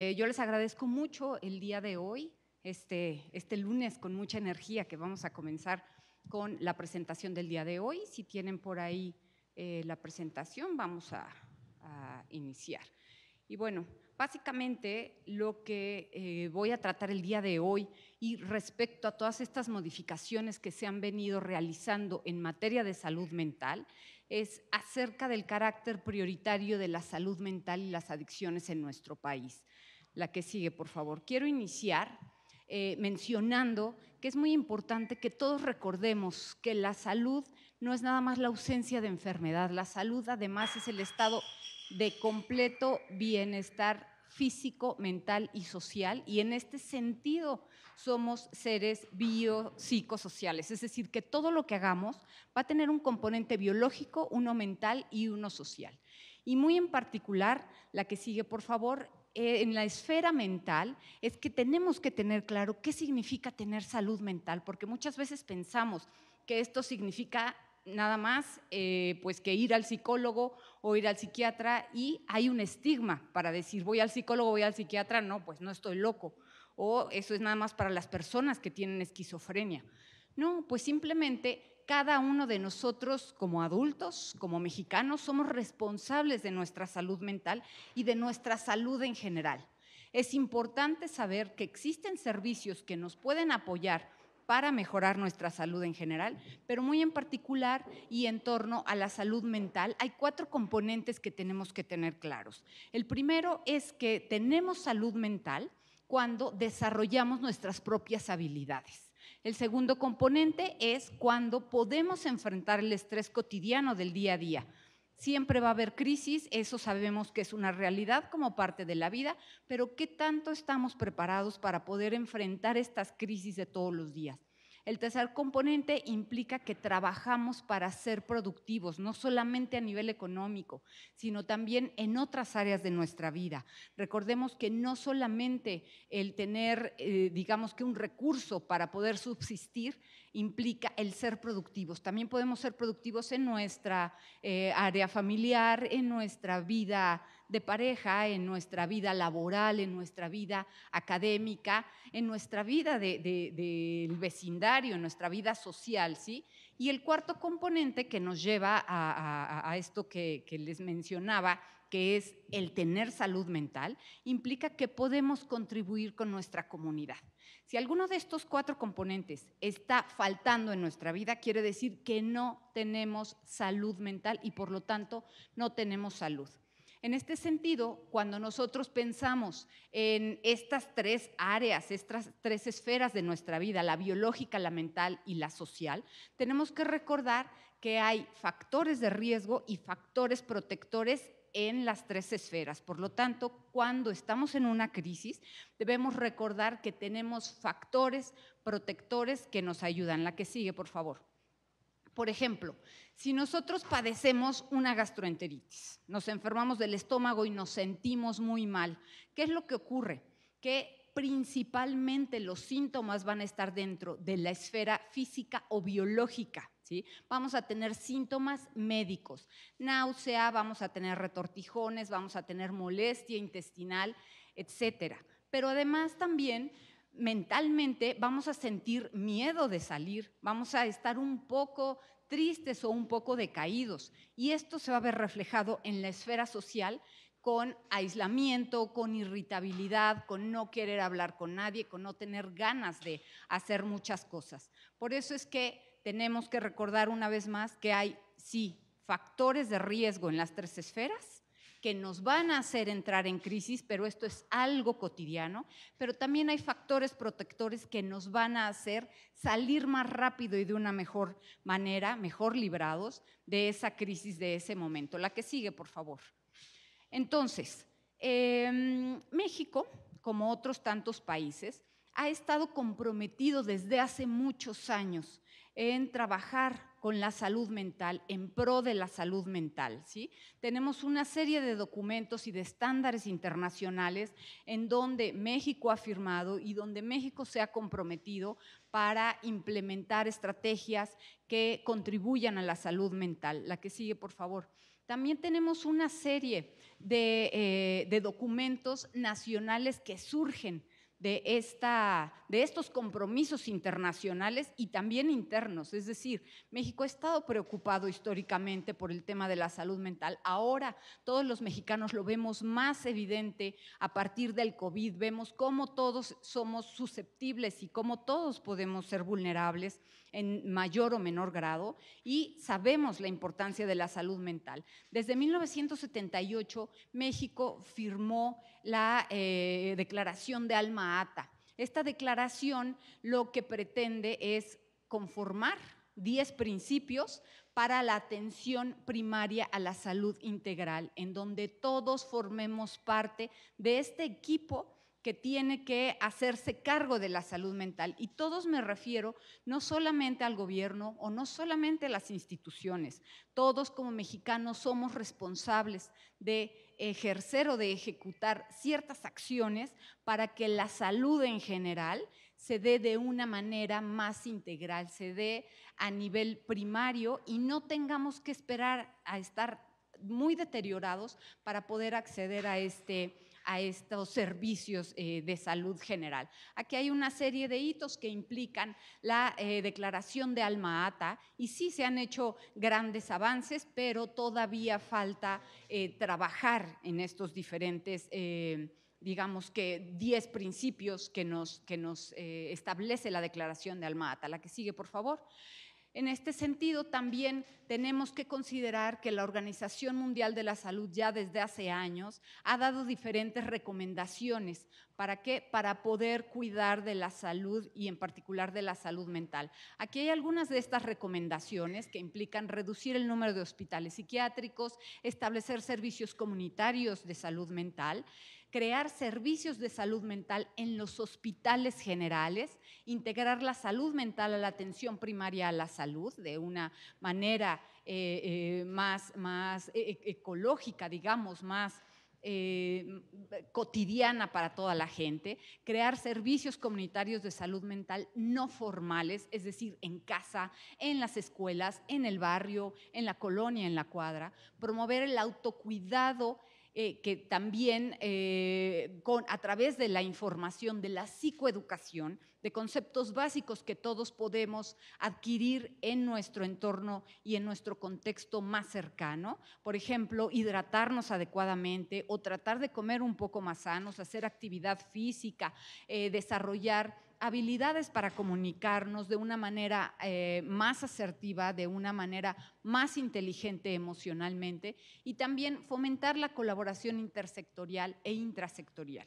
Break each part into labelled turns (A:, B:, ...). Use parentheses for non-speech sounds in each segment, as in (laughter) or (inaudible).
A: Eh, yo les agradezco mucho el día de hoy, este, este, lunes con mucha energía que vamos a comenzar con la presentación del día de hoy. Si tienen por ahí eh, la presentación, vamos a, iniciar. Y bueno, básicamente lo que eh, voy a tratar el día de hoy y respecto a todas estas modificaciones que se han venido realizando en materia de salud mental es acerca del carácter prioritario de la salud mental y las adicciones en nuestro país la que sigue, por favor. Quiero iniciar eh, mencionando que es muy importante que todos recordemos que la salud no es nada más la ausencia de enfermedad, la salud además es el estado de completo bienestar físico, mental y social, y en este sentido somos seres biopsicosociales, es decir, que todo lo que hagamos va a tener un componente biológico, uno mental y uno social. Y muy en particular, la que sigue, por favor, eh, en la esfera mental es que tenemos que tener claro qué significa tener salud mental, porque muchas veces pensamos que esto significa nada más eh, pues que ir al psicólogo o ir al psiquiatra y hay un estigma para decir voy al psicólogo, voy al psiquiatra, no, pues no estoy loco, o eso es nada más para las personas que tienen esquizofrenia. No, pues simplemente cada uno de nosotros como adultos, como mexicanos, somos responsables de nuestra salud mental y de nuestra salud en general. Es importante saber que existen servicios que nos pueden apoyar para mejorar nuestra salud en general, pero muy en particular y en torno a la salud mental, hay cuatro componentes que tenemos que tener claros. El primero es que tenemos salud mental cuando desarrollamos nuestras propias habilidades. El segundo componente es cuando podemos enfrentar el estrés cotidiano del día a día. Siempre va a haber crisis, eso sabemos que es una realidad como parte de la vida, pero ¿qué tanto estamos preparados para poder enfrentar estas crisis de todos los días? El tercer componente implica que trabajamos para ser productivos, no solamente a nivel económico, sino también en otras áreas de nuestra vida. Recordemos que no solamente el tener, eh, digamos que un recurso para poder subsistir, implica el ser productivos. También podemos ser productivos en nuestra eh, área familiar, en nuestra vida de pareja, en nuestra vida laboral, en nuestra vida académica, en nuestra vida del vecindario, en nuestra vida social, ¿sí? Y el cuarto componente que nos lleva a, esto que les mencionaba, que es el tener salud mental, implica que podemos contribuir con nuestra comunidad. Si alguno de estos cuatro componentes está faltando en nuestra vida, quiere decir que no tenemos salud mental y por lo tanto no tenemos salud. En este sentido, cuando nosotros pensamos en estas tres áreas, estas tres esferas de nuestra vida, la biológica, la mental y la social, tenemos que recordar que hay factores de riesgo y factores protectores en las tres esferas. Por lo tanto, cuando estamos en una crisis, debemos recordar que tenemos factores protectores que nos ayudan. La que sigue, por favor. Por ejemplo, si nosotros padecemos una gastroenteritis, nos enfermamos del estómago y nos sentimos muy mal, ¿qué es lo que ocurre? Que principalmente los síntomas van a estar dentro de la esfera física o biológica. Vamos a tener síntomas médicos, náusea, vamos a tener retortijones, vamos a tener molestia intestinal, etcétera. Pero además también mentalmente vamos a sentir miedo de salir, vamos a estar un poco tristes o un poco decaídos y esto se va a ver reflejado en la esfera social con aislamiento, con irritabilidad, con no querer hablar con nadie, con no tener ganas de hacer muchas cosas. Por eso es que tenemos que recordar una vez más que hay, sí, factores de riesgo en las tres esferas que nos van a hacer entrar en crisis, pero esto es algo cotidiano, pero también hay factores protectores que nos van a hacer salir más rápido y de una mejor manera, mejor librados de esa crisis de ese momento. La que sigue, por favor. Entonces, em, México, como otros tantos países, ha estado comprometido desde hace muchos años en trabajar con la salud mental, en pro de la salud mental. ¿sí? Tenemos una serie de documentos y de estándares internacionales en donde México ha firmado y donde México se ha comprometido para implementar estrategias que contribuyan a la salud mental. La que sigue, por favor. También tenemos una serie de, eh, de documentos nacionales que surgen de, esta, de estos compromisos internacionales y también internos. Es decir, México ha estado preocupado históricamente por el tema de la salud mental. Ahora todos los mexicanos lo vemos más evidente a partir del COVID. Vemos cómo todos somos susceptibles y cómo todos podemos ser vulnerables en mayor o menor grado y sabemos la importancia de la salud mental. Desde 1978 México firmó la eh, declaración de Alma Ata. Esta declaración lo que pretende es conformar 10 principios para la atención primaria a la salud integral, en donde todos formemos parte de este equipo que tiene que hacerse cargo de la salud mental. Y todos me refiero no solamente al gobierno o no solamente a las instituciones, todos como mexicanos somos responsables de ejercer o de ejecutar ciertas acciones para que la salud en general se dé de una manera más integral, se dé a nivel primario y no tengamos que esperar a estar muy deteriorados para poder acceder a este a estos servicios eh, de salud general. Aquí hay una serie de hitos que implican la eh, declaración de Alma Ata y sí se han hecho grandes avances, pero todavía falta eh, trabajar en estos diferentes digamos que 10 principios que nos, que nos establece la declaración de Alma Ata. La que sigue, por favor. En este sentido, también tenemos que considerar que la Organización Mundial de la Salud ya desde hace años ha dado diferentes recomendaciones para qué? Para poder cuidar de la salud y en particular de la salud mental. Aquí hay algunas de estas recomendaciones que implican reducir el número de hospitales psiquiátricos, establecer servicios comunitarios de salud mental, crear servicios de salud mental en los hospitales generales, integrar la salud mental a la atención primaria a la salud de una manera eh, eh, más, más eh, e-, ecológica, digamos, más... cotidiana para toda la gente, crear servicios comunitarios de salud mental no formales, es decir, en casa, en las escuelas, en el barrio, en la colonia, en la cuadra, promover el autocuidado eh, que también eh, con, a través de la información, de la psicoeducación, de conceptos básicos que todos podemos adquirir en nuestro entorno y en nuestro contexto más cercano. Por ejemplo, hidratarnos adecuadamente o tratar de comer un poco más sanos, hacer actividad física, eh, desarrollar habilidades para comunicarnos de una manera eh, más asertiva, de una manera más inteligente emocionalmente y también fomentar la colaboración intersectorial e intrasectorial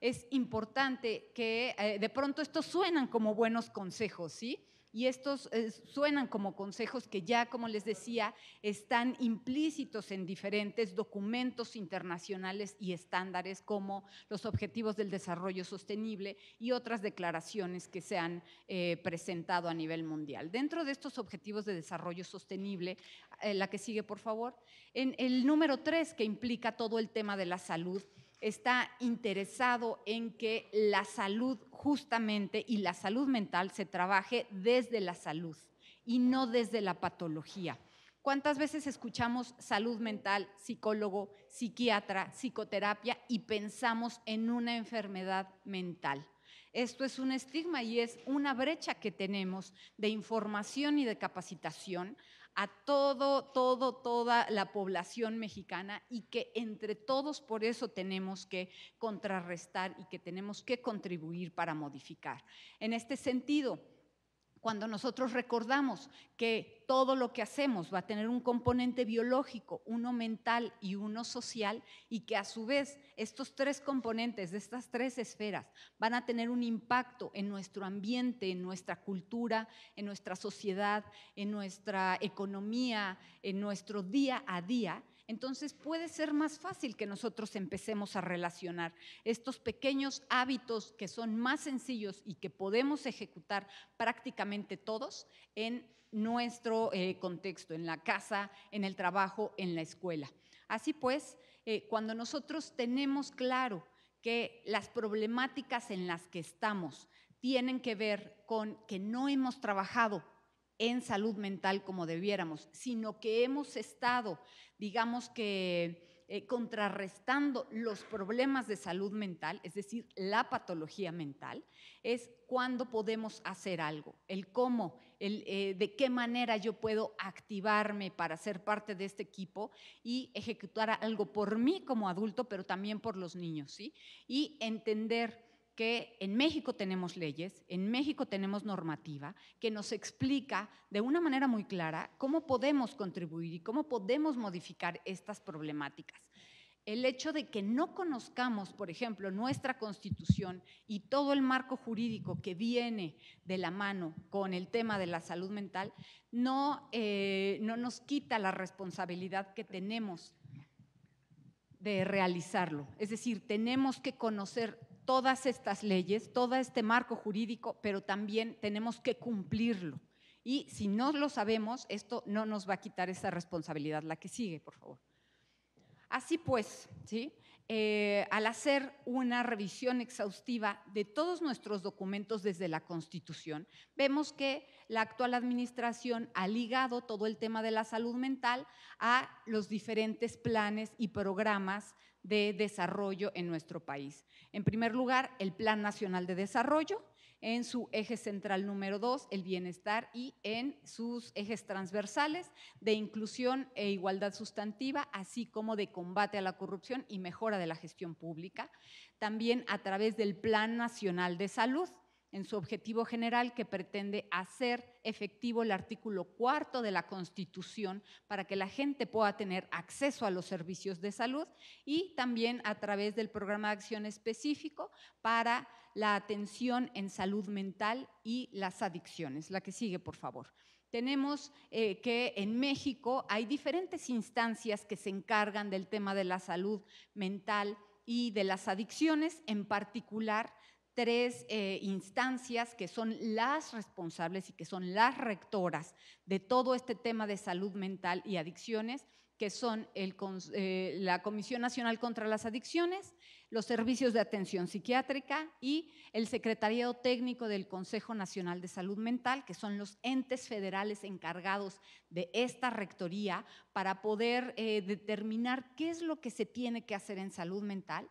A: es importante que eh, de pronto estos suenan como buenos consejos, ¿sí? Y estos eh, suenan como consejos que ya, como les decía, están implícitos en diferentes documentos internacionales y estándares como los Objetivos del Desarrollo Sostenible y otras declaraciones que se han eh, presentado a nivel mundial. Dentro de estos Objetivos de Desarrollo Sostenible, eh, la que sigue, por favor, en el número tres, que implica todo el tema de la salud, está interesado en que la salud justamente y la salud mental se trabaje desde la salud y no desde la patología. ¿Cuántas veces escuchamos salud mental, psicólogo, psiquiatra, psicoterapia y pensamos en una enfermedad mental? Esto es un estigma y es una brecha que tenemos de información y de capacitación a todo, todo, toda la población mexicana y que entre todos por eso tenemos que contrarrestar y que tenemos que contribuir para modificar. En este sentido, cuando nosotros recordamos que todo lo que hacemos va a tener un componente biológico, uno mental y uno social, y que a su vez estos tres componentes de estas tres esferas van a tener un impacto en nuestro ambiente, en nuestra cultura, en nuestra sociedad, en nuestra economía, en nuestro día a día, entonces puede ser más fácil que nosotros empecemos a relacionar estos pequeños hábitos que son más sencillos y que podemos ejecutar prácticamente todos en nuestro eh, contexto, en la casa, en el trabajo, en la escuela. Así pues, eh, cuando nosotros tenemos claro que las problemáticas en las que estamos tienen que ver con que no hemos trabajado en salud mental como debiéramos, sino que hemos estado, digamos que, eh, contrarrestando los problemas de salud mental, es decir, la patología mental, es cuando podemos hacer algo, el cómo, el, eh, de qué manera yo puedo activarme para ser parte de este equipo y ejecutar algo por mí como adulto, pero también por los niños, ¿sí? Y entender que en México tenemos leyes, en México tenemos normativa que nos explica de una manera muy clara cómo podemos contribuir y cómo podemos modificar estas problemáticas. El hecho de que no conozcamos, por ejemplo, nuestra constitución y todo el marco jurídico que viene de la mano con el tema de la salud mental, no, eh, no nos quita la responsabilidad que tenemos de realizarlo. Es decir, tenemos que conocer todas estas leyes, todo este marco jurídico, pero también tenemos que cumplirlo. Y si no lo sabemos, esto no nos va a quitar esa responsabilidad. La que sigue, por favor. Así pues, ¿sí? Eh, al hacer una revisión exhaustiva de todos nuestros documentos desde la Constitución, vemos que la actual administración ha ligado todo el tema de la salud mental a los diferentes planes y programas de desarrollo en nuestro país. En primer lugar, el Plan Nacional de Desarrollo, en su eje central número 2, el bienestar, y en sus ejes transversales de inclusión e igualdad sustantiva, así como de combate a la corrupción y mejora de la gestión pública. También a través del Plan Nacional de Salud, en su objetivo general que pretende hacer efectivo el artículo cuarto de la Constitución para que la gente pueda tener acceso a los servicios de salud y también a través del programa de acción específico para la atención en salud mental y las adicciones. La que sigue, por favor. Tenemos eh, que en México hay diferentes instancias que se encargan del tema de la salud mental y de las adicciones, en particular tres eh, instancias que son las responsables y que son las rectoras de todo este tema de salud mental y adicciones, que son el, eh, la Comisión Nacional contra las Adicciones, los Servicios de Atención Psiquiátrica y el Secretariado Técnico del Consejo Nacional de Salud Mental, que son los entes federales encargados de esta rectoría para poder eh, determinar qué es lo que se tiene que hacer en salud mental.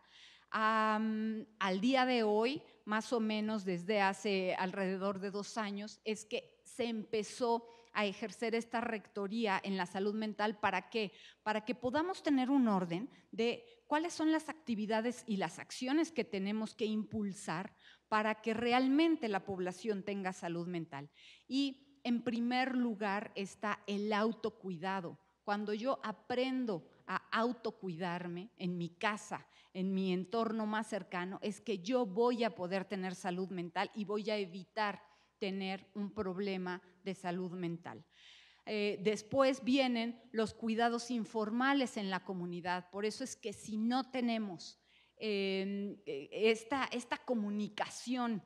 A: al día de hoy, más o menos desde hace alrededor de dos años, es que se empezó a ejercer esta rectoría en la salud mental. ¿Para qué? Para que podamos tener un orden de cuáles son las actividades y las acciones que tenemos que impulsar para que realmente la población tenga salud mental. Y en primer lugar está el autocuidado. Cuando yo aprendo a autocuidarme en mi casa, en mi entorno más cercano, es que yo voy a poder tener salud mental y voy a evitar tener un problema de salud mental. Eh, después vienen los cuidados informales en la comunidad. Por eso es que si no tenemos eh, eh, esta, esta comunicación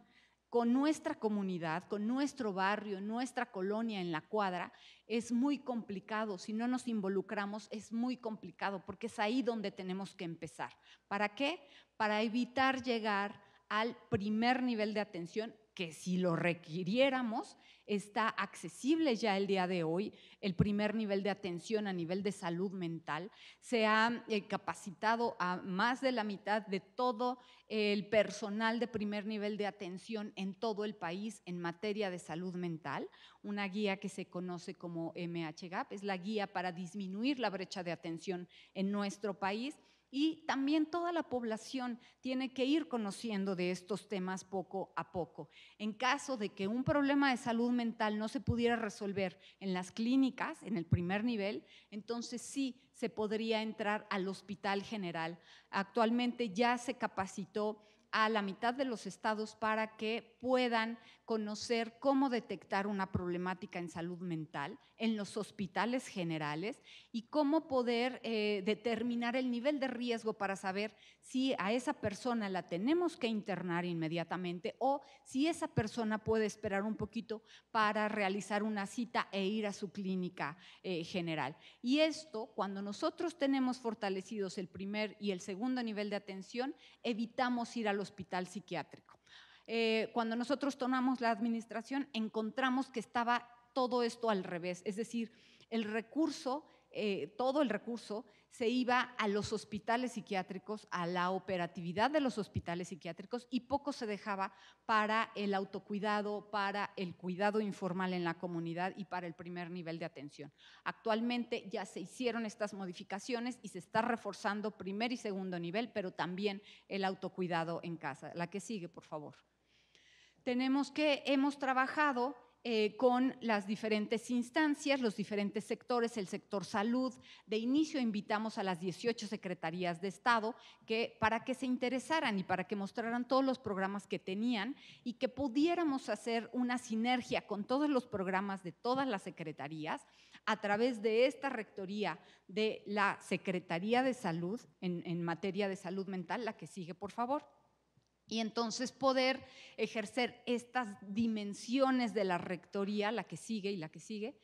A: con nuestra comunidad, con nuestro barrio, nuestra colonia en la cuadra, es muy complicado. Si no nos involucramos, es muy complicado, porque es ahí donde tenemos que empezar. ¿Para qué? Para evitar llegar al primer nivel de atención que si lo requiriéramos, está accesible ya el día de hoy, el primer nivel de atención a nivel de salud mental. Se ha eh, capacitado a más de la mitad de todo el personal de primer nivel de atención en todo el país en materia de salud mental, una guía que se conoce como MHGAP, es la guía para disminuir la brecha de atención en nuestro país y también toda la población tiene que ir conociendo de estos temas poco a poco. En caso de que un problema de salud mental no se pudiera resolver en las clínicas, en el primer nivel, entonces sí se podría entrar al hospital general. Actualmente ya se capacitó a la mitad de los estados para que puedan conocer cómo detectar una problemática en salud mental en los hospitales generales y cómo poder eh, determinar el nivel de riesgo para saber si a esa persona la tenemos que internar inmediatamente o si esa persona puede esperar un poquito para realizar una cita e ir a su clínica eh, general. Y esto, cuando nosotros tenemos fortalecidos el primer y el segundo nivel de atención, evitamos ir al hospital psiquiátrico. Eh, cuando nosotros tomamos la administración, encontramos que estaba todo esto al revés. Es decir, el recurso, eh, todo el recurso se iba a los hospitales psiquiátricos, a la operatividad de los hospitales psiquiátricos y poco se dejaba para el autocuidado, para el cuidado informal en la comunidad y para el primer nivel de atención. Actualmente ya se hicieron estas modificaciones y se está reforzando primer y segundo nivel, pero también el autocuidado en casa. La que sigue, por favor tenemos que, hemos trabajado eh, con las diferentes instancias, los diferentes sectores, el sector salud. De inicio invitamos a las 18 secretarías de Estado que, para que se interesaran y para que mostraran todos los programas que tenían y que pudiéramos hacer una sinergia con todos los programas de todas las secretarías a través de esta rectoría de la Secretaría de Salud en materia de salud mental, la que sigue, por favor y entonces poder ejercer estas dimensiones de la rectoría, la que sigue y la que sigue,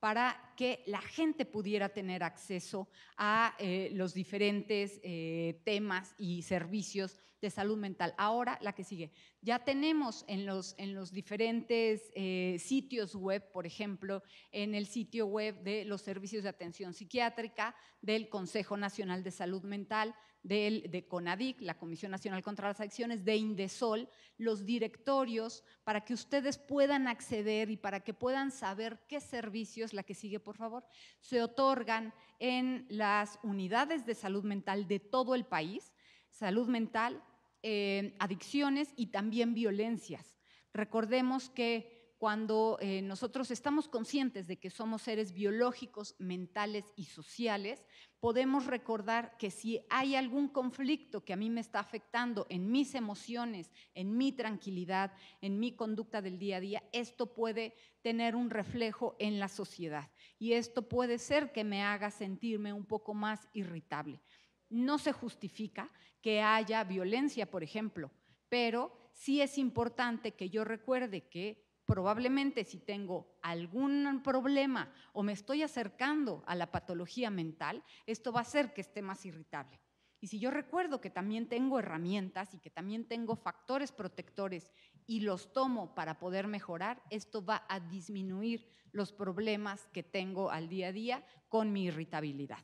A: para que la gente pudiera tener acceso a eh, los diferentes eh, temas y servicios de salud mental. Ahora, la que sigue. Ya tenemos en los, diferentes eh, sitios web, por ejemplo, en el sitio web de los servicios de atención psiquiátrica del Consejo Nacional de Salud Mental, de CONADIC, la Comisión Nacional contra las Adicciones, de Indesol, los directorios, para que ustedes puedan acceder y para que puedan saber qué servicios, la que sigue por favor, se otorgan en las unidades de salud mental de todo el país, salud mental, eh, adicciones y también violencias. Recordemos que cuando eh, nosotros estamos conscientes de que somos seres biológicos, mentales y sociales, podemos recordar que si hay algún conflicto que a mí me está afectando en mis emociones, en mi tranquilidad, en mi conducta del día a día, esto puede tener un reflejo en la sociedad y esto puede ser que me haga sentirme un poco más irritable. No se justifica que haya violencia, por ejemplo, pero sí es importante que yo recuerde que probablemente si tengo algún problema o me estoy acercando a la patología mental, esto va a hacer que esté más irritable. Y si yo recuerdo que también tengo herramientas y que también tengo factores protectores y los tomo para poder mejorar, esto va a disminuir los problemas que tengo al día a día con mi irritabilidad.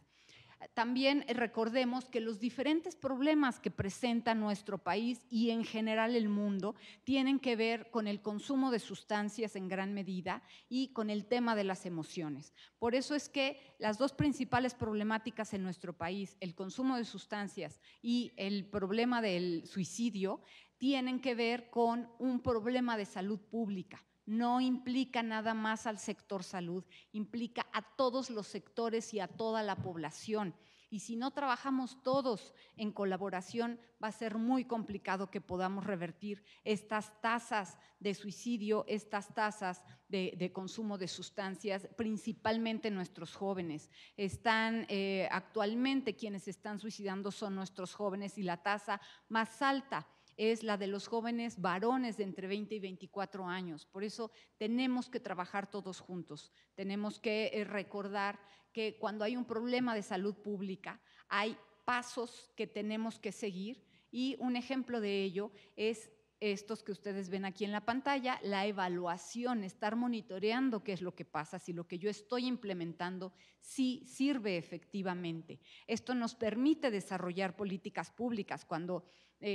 A: También recordemos que los diferentes problemas que presenta nuestro país y en general el mundo tienen que ver con el consumo de sustancias en gran medida y con el tema de las emociones. Por eso es que las dos principales problemáticas en nuestro país, el consumo de sustancias y el problema del suicidio, tienen que ver con un problema de salud pública no implica nada más al sector salud, implica a todos los sectores y a toda la población. Y si no trabajamos todos en colaboración, va a ser muy complicado que podamos revertir estas tasas de suicidio, estas tasas de, consumo de sustancias, principalmente nuestros jóvenes. Están eh, actualmente quienes están suicidando son nuestros jóvenes y la tasa más alta es la de los jóvenes varones de entre 20 y 24 años. Por eso tenemos que trabajar todos juntos. Tenemos que eh, recordar que cuando hay un problema de salud pública, hay pasos que tenemos que seguir y un ejemplo de ello es estos que ustedes ven aquí en la pantalla, la evaluación, estar monitoreando qué es lo que pasa, si lo que yo estoy implementando sí sirve efectivamente. Esto nos permite desarrollar políticas públicas cuando eh,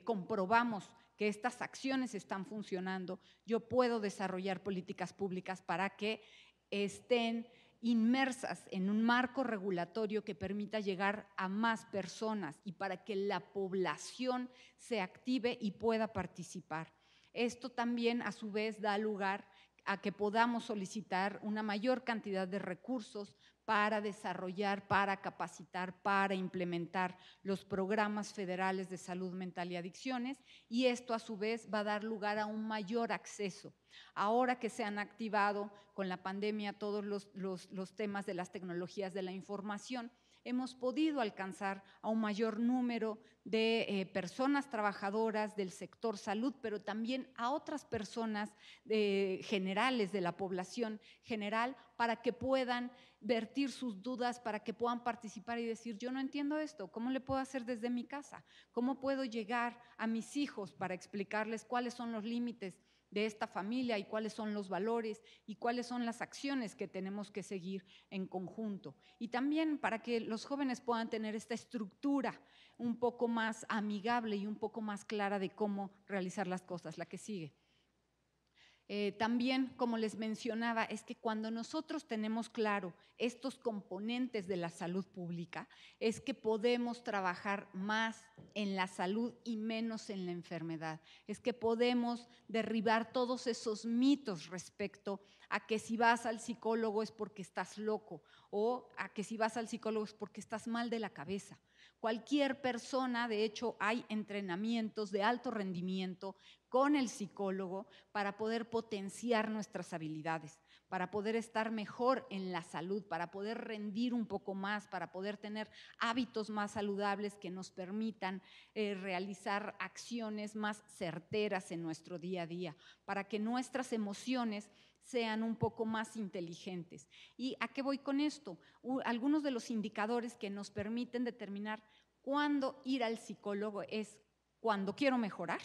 A: eh, comprobamos que estas acciones están funcionando, yo puedo desarrollar políticas públicas para que estén inmersas en un marco regulatorio que permita llegar a más personas y para que la población se active y pueda participar. Esto también a su vez da lugar a que podamos solicitar una mayor cantidad de recursos para desarrollar, para capacitar, para implementar los programas federales de salud mental y adicciones y esto a su vez va a dar lugar a un mayor acceso. Ahora que se han activado con la pandemia todos los, temas de las tecnologías de la información, hemos podido alcanzar a un mayor número de eh, personas trabajadoras del sector salud, pero también a otras personas eh, generales de la población general para que puedan vertir sus dudas, para que puedan participar y decir, yo no entiendo esto, ¿cómo le puedo hacer desde mi casa? ¿Cómo puedo llegar a mis hijos para explicarles cuáles son los límites? de esta familia y cuáles son los valores y cuáles son las acciones que tenemos que seguir en conjunto. Y también para que los jóvenes puedan tener esta estructura un poco más amigable y un poco más clara de cómo realizar las cosas, la que sigue. Eh, también, como les mencionaba, es que cuando nosotros tenemos claro estos componentes de la salud pública, es que podemos trabajar más en la salud y menos en la enfermedad. Es que podemos derribar todos esos mitos respecto a que si vas al psicólogo es porque estás loco o a que si vas al psicólogo es porque estás mal de la cabeza cualquier persona, de hecho hay entrenamientos de alto rendimiento con el psicólogo para poder potenciar nuestras habilidades, para poder estar mejor en la salud, para poder rendir un poco más, para poder tener hábitos más saludables que nos permitan eh, realizar acciones más certeras en nuestro día a día, para que nuestras emociones sean un poco más inteligentes. ¿Y a qué voy con esto? Algunos de los indicadores que nos permiten determinar cuándo ir al psicólogo es cuando quiero mejorar,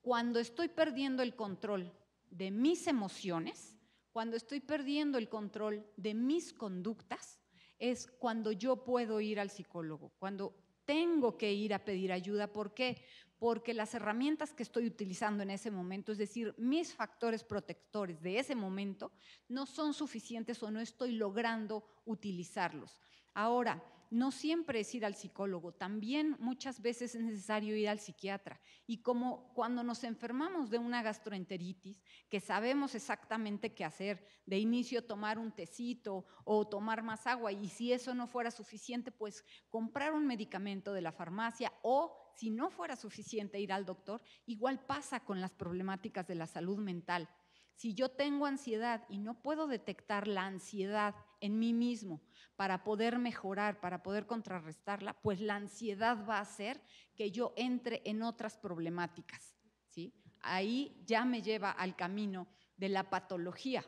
A: cuando estoy perdiendo el control de mis emociones, cuando estoy perdiendo el control de mis conductas, es cuando yo puedo ir al psicólogo, cuando tengo que ir a pedir ayuda. ¿Por qué? porque las herramientas que estoy utilizando en ese momento, es decir, mis factores protectores de ese momento, no son suficientes o no estoy logrando utilizarlos. Ahora, no siempre es ir al psicólogo, también muchas veces es necesario ir al psiquiatra. Y como cuando nos enfermamos de una gastroenteritis, que sabemos exactamente qué hacer, de inicio tomar un tecito o tomar más agua, y si eso no fuera suficiente, pues comprar un medicamento de la farmacia o si no fuera suficiente ir al doctor, igual pasa con las problemáticas de la salud mental. Si yo tengo ansiedad y no puedo detectar la ansiedad en mí mismo para poder mejorar, para poder contrarrestarla, pues la ansiedad va a hacer que yo entre en otras problemáticas. ¿sí? Ahí ya me lleva al camino de la patología.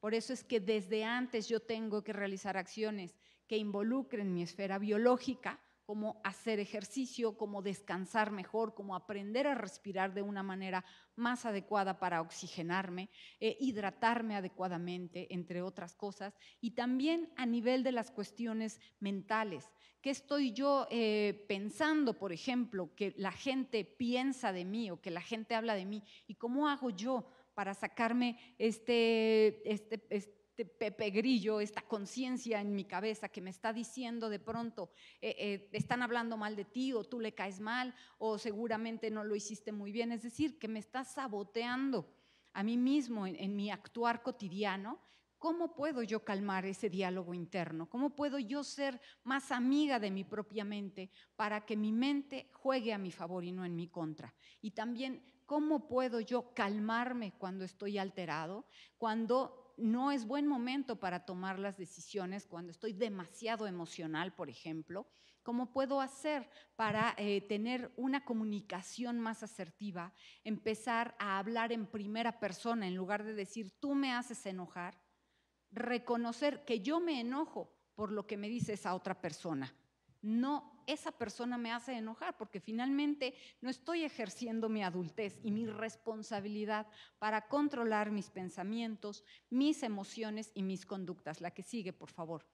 A: Por eso es que desde antes yo tengo que realizar acciones que involucren mi esfera biológica cómo hacer ejercicio, cómo descansar mejor, cómo aprender a respirar de una manera más adecuada para oxigenarme, eh, hidratarme adecuadamente, entre otras cosas, y también a nivel de las cuestiones mentales. ¿Qué estoy yo eh, pensando, por ejemplo, que la gente piensa de mí o que la gente habla de mí? ¿Y cómo hago yo para sacarme este, este, este este Pepe Grillo, esta conciencia en mi cabeza que me está diciendo de pronto, eh, eh, están hablando mal de ti o tú le caes mal o seguramente no lo hiciste muy bien. Es decir, que me está saboteando a mí mismo en, en mi actuar cotidiano. ¿Cómo puedo yo calmar ese diálogo interno? ¿Cómo puedo yo ser más amiga de mi propia mente para que mi mente juegue a mi favor y no en mi contra? Y también, ¿cómo puedo yo calmarme cuando estoy alterado, cuando no es buen momento para tomar las decisiones cuando estoy demasiado emocional, por ejemplo. ¿Cómo puedo hacer para eh, tener una comunicación más asertiva? Empezar a hablar en primera persona en lugar de decir tú me haces enojar. Reconocer que yo me enojo por lo que me dice esa otra persona no esa persona me hace enojar, porque finalmente no estoy ejerciendo mi adultez y mi responsabilidad para controlar mis pensamientos, mis emociones y mis conductas. La que sigue, por favor.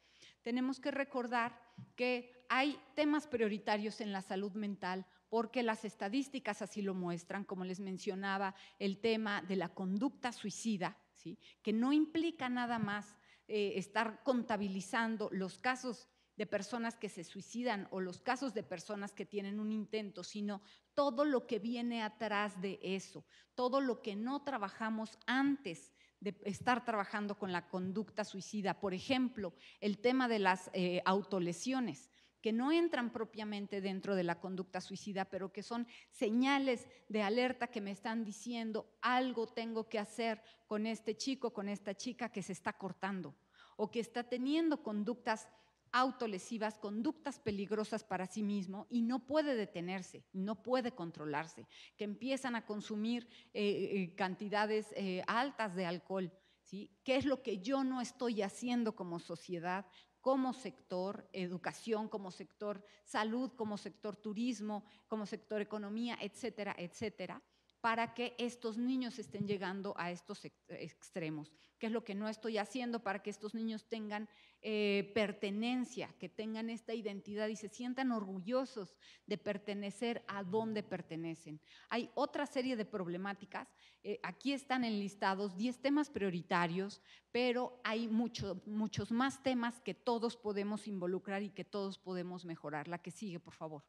A: Tenemos que recordar que hay temas prioritarios en la salud mental porque las estadísticas así lo muestran, como les mencionaba, el tema de la conducta suicida, ¿sí? que no implica nada más eh, estar contabilizando los casos de personas que se suicidan o los casos de personas que tienen un intento, sino todo lo que viene atrás de eso, todo lo que no trabajamos antes de estar trabajando con la conducta suicida. Por ejemplo, el tema de las eh, autolesiones que no entran propiamente dentro de la conducta suicida, pero que son señales de alerta que me están diciendo algo tengo que hacer con este chico, con esta chica que se está cortando o que está teniendo conductas autolesivas, conductas peligrosas para sí mismo y no puede detenerse, no puede controlarse, que empiezan a consumir eh, eh, cantidades eh, altas de alcohol. ¿sí? ¿Qué es lo que yo no estoy haciendo como sociedad? como sector educación, como sector salud, como sector turismo, como sector economía, etcétera, etcétera, para que estos niños estén llegando a estos extremos. ¿Qué es lo que no estoy haciendo para que estos niños tengan eh, pertenencia, que tengan esta identidad y se sientan orgullosos de pertenecer a donde pertenecen. Hay otra serie de problemáticas. Eh, aquí están enlistados 10 temas prioritarios, pero hay muchos más temas que todos podemos involucrar y que todos podemos mejorar. La que sigue, por favor.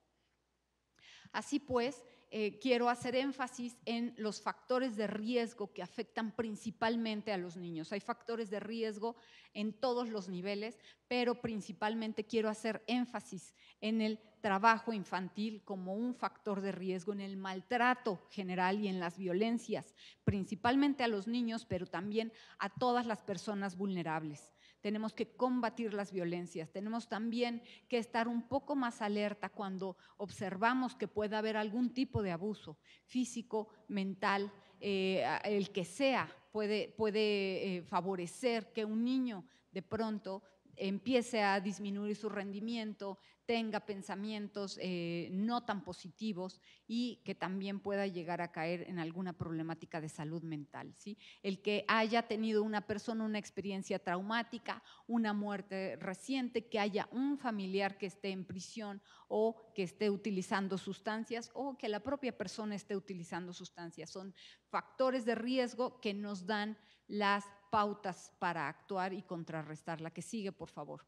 A: Así pues, eh, quiero hacer énfasis en los factores de riesgo que afectan principalmente a los niños. Hay factores de riesgo en todos los niveles, pero principalmente quiero hacer énfasis en el trabajo infantil como un factor de riesgo, en el maltrato general y en las violencias, principalmente a los niños, pero también a todas las personas vulnerables tenemos que combatir las violencias, tenemos también que estar un poco más alerta cuando observamos que puede haber algún tipo de abuso físico, mental, eh, el que sea, puede, puede eh, favorecer que un niño de pronto empiece a disminuir su rendimiento, tenga pensamientos eh, no tan positivos y que también pueda llegar a caer en alguna problemática de salud mental. ¿sí? El que haya tenido una persona una experiencia traumática, una muerte reciente, que haya un familiar que esté en prisión o que esté utilizando sustancias o que la propia persona esté utilizando sustancias. Son factores de riesgo que nos dan las pautas para actuar y contrarrestar. La que sigue, por favor.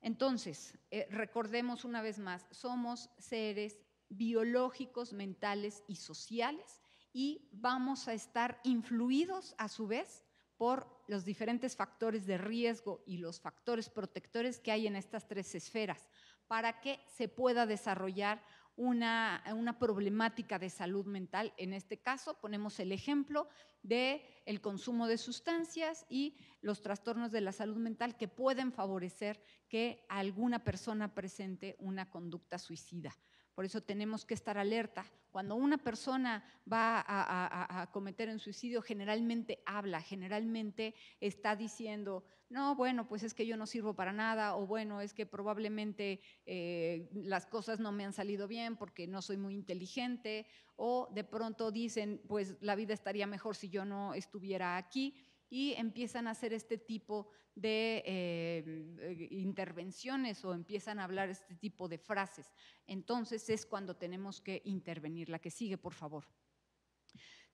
A: Entonces, eh, recordemos una vez más, somos seres biológicos, mentales y sociales y vamos a estar influidos a su vez por los diferentes factores de riesgo y los factores protectores que hay en estas tres esferas para que se pueda desarrollar una, una problemática de salud mental. En este caso ponemos el ejemplo del consumo de sustancias y los trastornos de la salud mental que pueden favorecer que alguna persona presente una conducta suicida. Por eso tenemos que estar alerta. Cuando una persona va a, cometer un suicidio, generalmente habla, generalmente está diciendo, no, bueno, pues es que yo no sirvo para nada, o bueno, es que probablemente eh, las cosas no me han salido bien porque no soy muy inteligente, o de pronto dicen, pues la vida estaría mejor si yo no estuviera aquí y empiezan a hacer este tipo de eh, eh, intervenciones o empiezan a hablar este tipo de frases. Entonces es cuando tenemos que intervenir. La que sigue, por favor.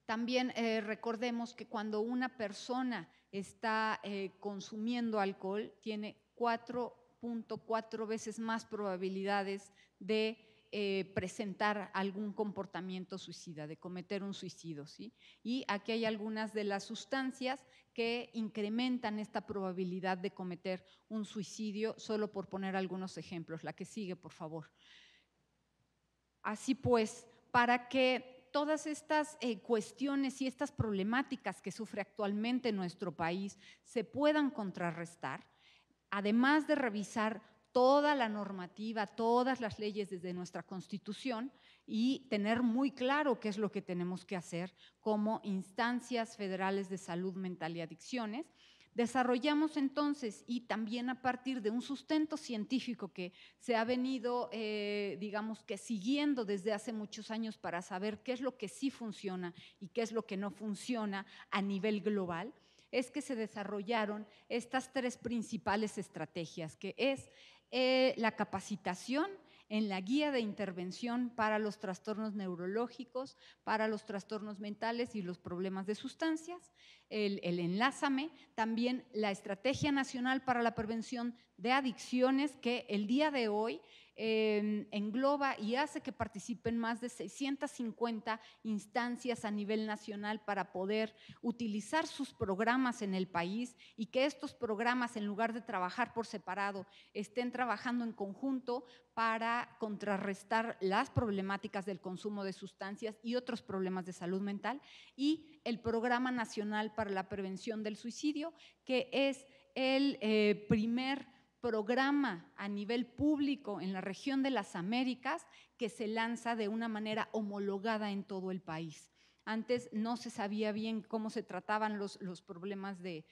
A: También eh, recordemos que cuando una persona está consumiendo alcohol, tiene 4.4 veces más probabilidades de eh, presentar algún comportamiento suicida, de cometer un suicidio. ¿sí? Y aquí hay algunas de las sustancias que incrementan esta probabilidad de cometer un suicidio, solo por poner algunos ejemplos. La que sigue, por favor. Así pues, para que todas estas eh, cuestiones y estas problemáticas que sufre actualmente nuestro país se puedan contrarrestar, además de revisar toda la normativa, todas las leyes desde nuestra constitución y tener muy claro qué es lo que tenemos que hacer como instancias federales de salud mental y adicciones. Desarrollamos entonces y también a partir de un sustento científico que se ha venido, eh, digamos que siguiendo desde hace muchos años para saber qué es lo que sí funciona y qué es lo que no funciona a nivel global, es que se desarrollaron estas tres principales estrategias, que es eh, la capacitación en la guía de intervención para los trastornos neurológicos, para los trastornos mentales y los problemas de sustancias, el, el, enlázame, también la Estrategia Nacional para la Prevención de Adicciones, que el día de hoy Em, engloba y hace que participen más de 650 instancias a nivel nacional para poder utilizar sus programas en el país y que estos programas, en lugar de trabajar por separado, estén trabajando en conjunto para contrarrestar las problemáticas del consumo de sustancias y otros problemas de salud mental y el Programa Nacional para la Prevención del Suicidio, que es el eh, primer programa a nivel público en la región de las Américas que se lanza de una manera homologada en todo el país. Antes no se sabía bien cómo se trataban los, los problemas del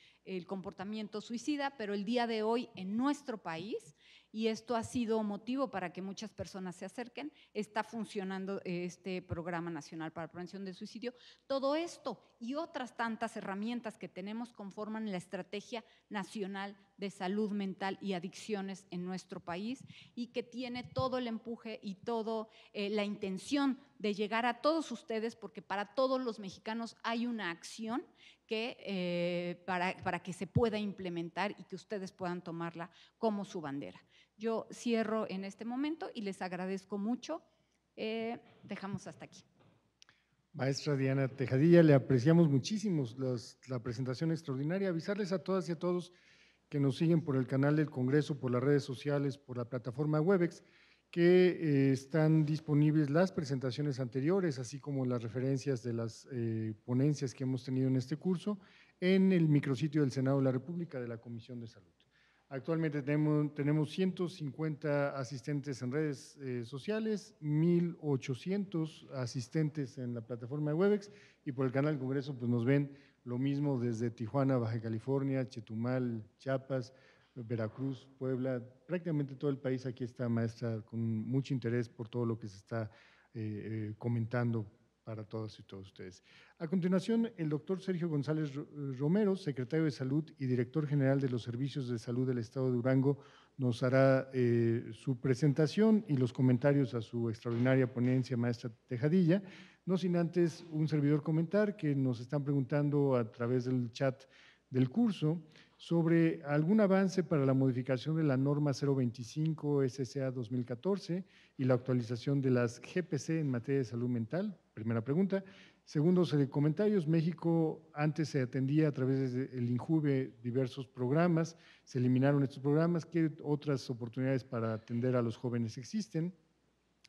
A: comportamiento suicida, pero el día de hoy en nuestro país, y esto ha sido motivo para que muchas personas se acerquen, está funcionando eh, este Programa Nacional para la Prevención del Suicidio. Todo esto y otras tantas herramientas que tenemos conforman la Estrategia Nacional de salud mental y adicciones en nuestro país y que tiene todo el empuje y toda eh, la intención de llegar a todos ustedes, porque para todos los mexicanos hay una acción que, eh, para, que se pueda implementar y que ustedes puedan tomarla como su bandera. Yo cierro en este momento y les agradezco mucho. Eh, dejamos hasta aquí.
B: Maestra Diana Tejadilla, le apreciamos muchísimo la presentación extraordinaria. Avisarles a todas y a todos que nos siguen por el canal del Congreso, por las redes sociales, por la plataforma Webex, que eh, están disponibles las presentaciones anteriores, así como las referencias de las eh, ponencias que hemos tenido en este curso, en el micrositio del Senado de la República de la Comisión de Salud. Actualmente tenemos, tenemos 150 asistentes en redes eh, sociales, 1.800 asistentes en la plataforma Webex y por el canal del Congreso pues nos ven lo mismo desde Tijuana, Baja California, Chetumal, Chiapas, Veracruz, Puebla, prácticamente todo el país aquí está maestra con mucho interés por todo lo que se está eh, eh, comentando para todos y todos ustedes. A continuación, el doctor Sergio González Romero, secretario de Salud y director general de los Servicios de Salud del Estado de Durango, nos hará eh, su presentación y los comentarios a su extraordinaria ponencia, maestra Tejadilla. No sin antes un servidor comentar que nos están preguntando a través del chat del curso sobre algún avance para la modificación de la norma 025 SSA 2014 y la actualización de las GPC en materia de salud mental. Primera pregunta. Segundo, eh, comentarios, México antes se atendía a través del INJUVE diversos programas, se eliminaron estos programas, ¿qué otras oportunidades para atender a los jóvenes existen?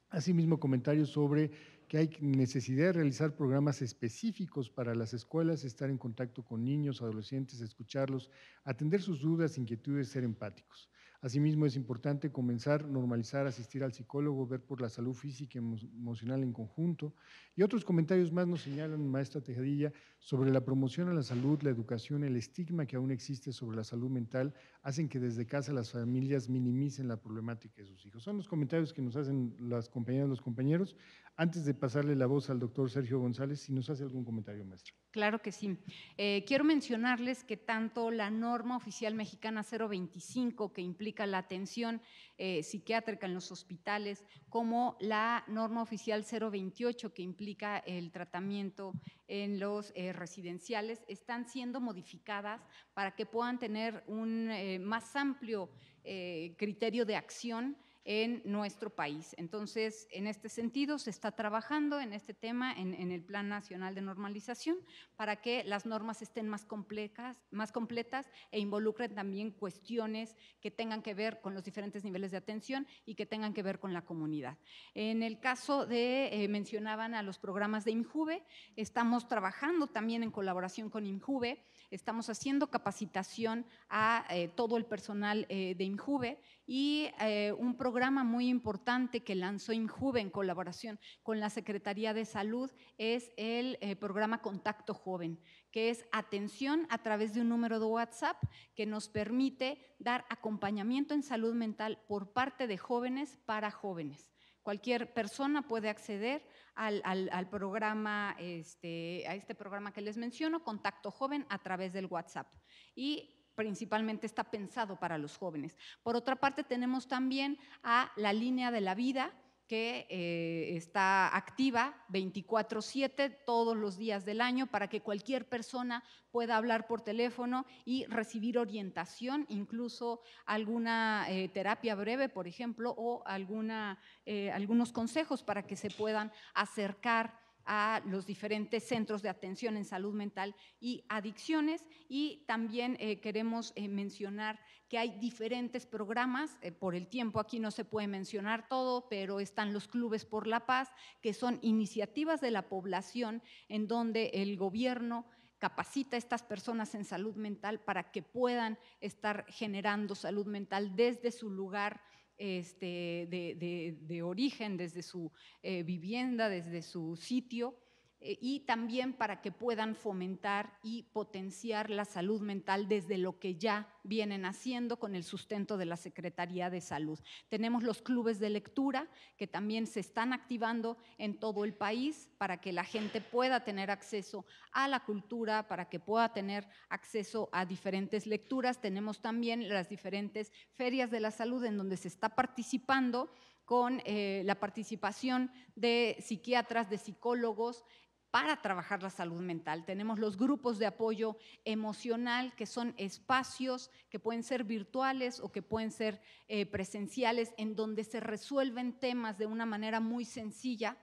B: Asimismo, comentarios sobre que hay necesidad de realizar programas específicos para las escuelas, estar en contacto con niños, adolescentes, escucharlos, atender sus dudas, inquietudes, ser empáticos. Asimismo, es importante comenzar, normalizar, asistir al psicólogo, ver por la salud física y emocional en conjunto. Y otros comentarios más nos señalan, maestra Tejadilla, sobre la promoción a la salud, la educación, el estigma que aún existe sobre la salud mental, hacen que desde casa las familias minimicen la problemática de sus hijos. Son los comentarios que nos hacen las compañeras, los compañeros. Antes de pasarle la voz al doctor Sergio González, si nos hace algún comentario, maestro.
A: Claro que sí. Eh, quiero mencionarles que tanto la norma oficial mexicana 025, que implica la atención eh, psiquiátrica en los hospitales, como la norma oficial 028, que implica el tratamiento en los eh, residenciales, están siendo modificadas para que puedan tener un más amplio criterio de acción en nuestro país. Entonces, en este sentido, se está trabajando en este tema, en, el Plan Nacional de Normalización, para que las normas estén más, complejas, más completas e involucren también cuestiones que tengan que ver con los diferentes niveles de atención y que tengan que ver con la comunidad. En el caso de, eh, mencionaban a los programas de INJUVE, estamos trabajando también en colaboración con INJUVE estamos haciendo capacitación a eh, todo el personal eh, de INJUVE y eh, un programa muy importante que lanzó INJUVE en colaboración con la Secretaría de Salud es el programa Contacto Joven, que es atención a través de un número de WhatsApp que nos permite dar acompañamiento en salud mental por parte de jóvenes para jóvenes. Cualquier persona puede acceder al, programa, este, a este programa que les menciono, Contacto Joven, a través del WhatsApp. Y principalmente está pensado para los jóvenes. Por otra parte, tenemos también a la línea de la vida, que eh, está activa 24/7 todos los días del año para que cualquier persona pueda hablar por teléfono y recibir orientación, incluso alguna eh, terapia breve, por ejemplo, o alguna, eh, algunos consejos para que se puedan acercar a los diferentes centros de atención en salud mental y adicciones. Y también eh, queremos eh, mencionar que hay diferentes programas, eh, por el tiempo aquí no se puede mencionar todo, pero están los clubes por la paz, que son iniciativas de la población en donde el gobierno capacita a estas personas en salud mental para que puedan estar generando salud mental desde su lugar este, de, origen, desde su eh, vivienda, desde su sitio, eh, y también para que puedan fomentar y potenciar la salud mental desde lo que ya vienen haciendo con el sustento de la Secretaría de Salud. Tenemos los clubes de lectura que también se están activando en todo el país para que la gente pueda tener acceso a la cultura, para que pueda tener acceso a diferentes lecturas. Tenemos también las diferentes ferias de la salud en donde se está participando con eh, la participación de psiquiatras, de psicólogos, para trabajar la salud mental. Tenemos los grupos de apoyo emocional, que son espacios que pueden ser virtuales o que pueden ser eh, presenciales, en donde se resuelven temas de una manera muy sencilla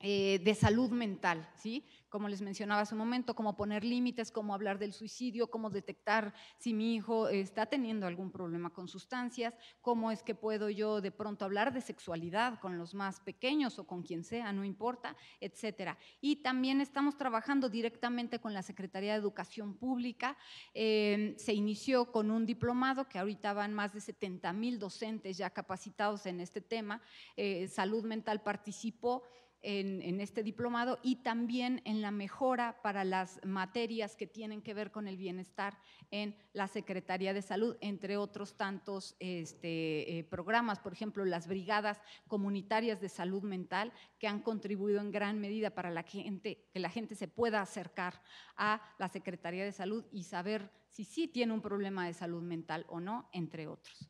A: eh, de salud mental, ¿sí? Como les mencionaba hace un momento, cómo poner límites, cómo hablar del suicidio, cómo detectar si mi hijo está teniendo algún problema con sustancias, cómo es que puedo yo de pronto hablar de sexualidad con los más pequeños o con quien sea, no importa, etcétera. Y también estamos trabajando directamente con la Secretaría de Educación Pública. Em, se inició con un diplomado que ahorita van más de 70 mil docentes ya capacitados en este tema. Eh, salud mental participó en, este diplomado y también en la mejora para las materias que tienen que ver con el bienestar en la Secretaría de Salud, entre otros tantos este, eh, programas, por ejemplo, las brigadas comunitarias de salud mental que han contribuido en gran medida para la gente, que la gente se pueda acercar a la Secretaría de Salud y saber si sí tiene un problema de salud mental o no, entre otros.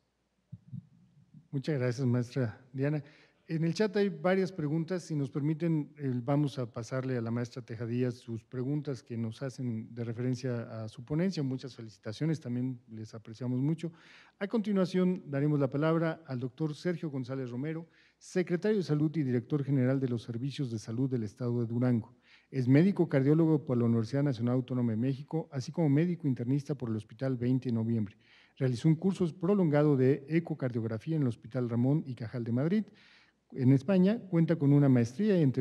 B: Muchas gracias, maestra Diana. En el chat hay varias preguntas. Si nos permiten, eh, vamos a pasarle a la maestra Tejadías sus preguntas que nos hacen de referencia a su ponencia. Muchas felicitaciones, también les apreciamos mucho. A continuación, daremos la palabra al doctor Sergio González Romero, secretario de Salud y director general de los Servicios de Salud del Estado de Durango. Es médico cardiólogo por la Universidad Nacional Autónoma de México, así como médico internista por el Hospital 20 de Noviembre. Realizó un curso prolongado de ecocardiografía en el Hospital Ramón y Cajal de Madrid en España cuenta con una maestría en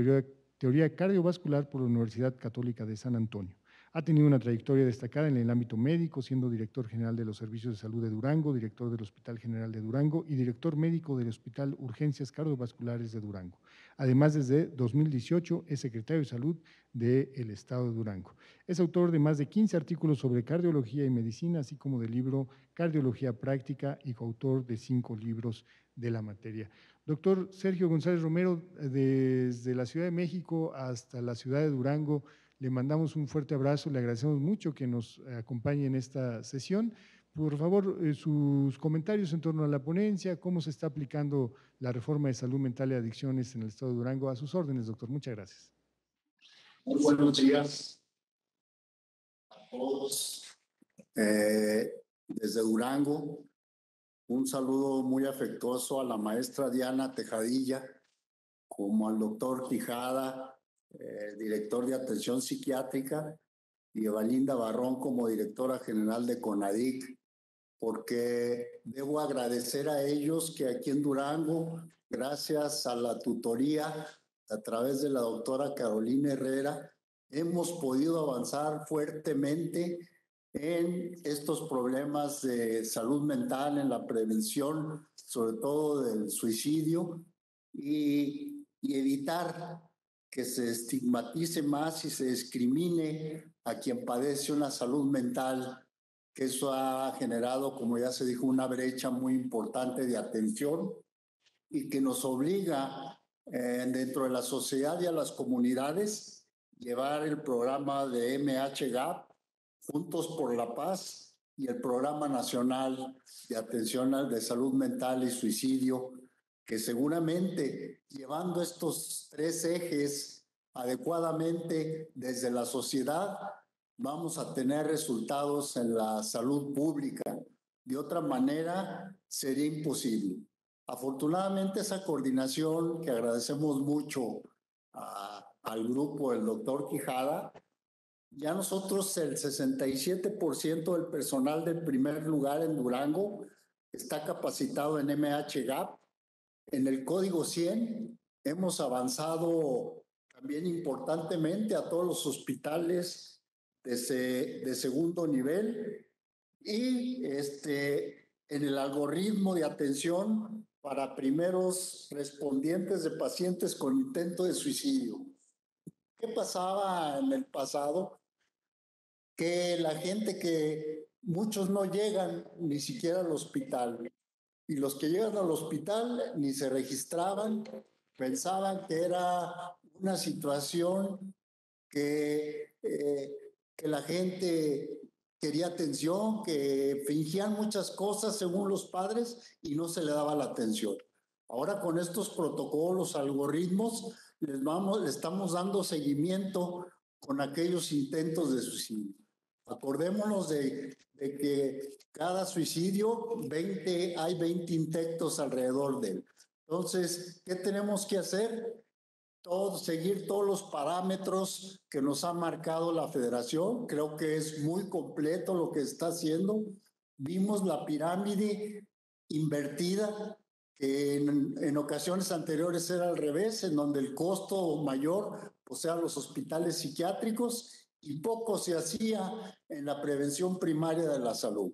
B: teoría, cardiovascular por la Universidad Católica de San Antonio. Ha tenido una trayectoria destacada en el ámbito médico, siendo director general de los Servicios de Salud de Durango, director del Hospital General de Durango y director médico del Hospital Urgencias Cardiovasculares de Durango. Además, desde 2018 es secretario de Salud del Estado de Durango. Es autor de más de 15 artículos sobre cardiología y medicina, así como del libro Cardiología Práctica y coautor de cinco libros de la materia. Doctor Sergio González Romero, eh, desde la Ciudad de México hasta la Ciudad de Durango, le mandamos un fuerte abrazo, le agradecemos mucho que nos acompañe en esta sesión. Por favor, eh, sus comentarios en torno a la ponencia, cómo se está aplicando la reforma de salud mental y adicciones en el Estado de Durango. A sus órdenes, doctor. Muchas gracias.
C: Muy buenos días a todos. Eh, desde Durango, un saludo muy afectuoso a la maestra Diana Tejadilla, como al doctor Quijada, eh, director de atención psiquiátrica, y Evalinda Barrón como directora general de CONADIC, porque debo agradecer a ellos que aquí en Durango, gracias a la tutoría a través de la doctora Carolina Herrera, hemos podido avanzar fuertemente en estos problemas de salud mental, en la prevención, sobre todo del suicidio, y, evitar que se estigmatice más y se discrimine a quien padece una salud mental que eso ha generado, como ya se dijo, una brecha muy importante de atención y que nos obliga eh, dentro de la sociedad y a las comunidades llevar el programa de MHGAP Juntos por la Paz y el Programa Nacional de Atención de Salud Mental y Suicidio, que seguramente llevando estos tres ejes adecuadamente desde la sociedad, vamos a tener resultados en la salud pública. De otra manera, sería imposible. Afortunadamente, esa coordinación que agradecemos mucho al grupo del doctor Quijada, ya nosotros el 67% del personal del primer lugar en Durango está capacitado en MHGAP. En el código 100 hemos avanzado también importantemente a todos los hospitales de, de segundo nivel y este, en el algoritmo de atención para primeros respondientes de pacientes con intento de suicidio. ¿Qué pasaba en el pasado? Que la gente que muchos no llegan ni siquiera al hospital y los que llegan al hospital ni se registraban, pensaban que era una situación que, eh, que la gente quería atención, que fingían muchas cosas según los padres y no se le daba la atención. Ahora con estos protocolos, algoritmos, les vamos, estamos dando seguimiento con aquellos intentos de suicidio. Acordémonos de, de, que cada suicidio 20, hay 20 intentos alrededor de él. Entonces, ¿qué tenemos que hacer? Todo, seguir todos los parámetros que nos ha marcado la federación. Creo que es muy completo lo que está haciendo. Vimos la pirámide invertida que en, ocasiones anteriores era al revés, en donde el costo mayor, o sea, los hospitales psiquiátricos, y poco se hacía en la prevención primaria de la salud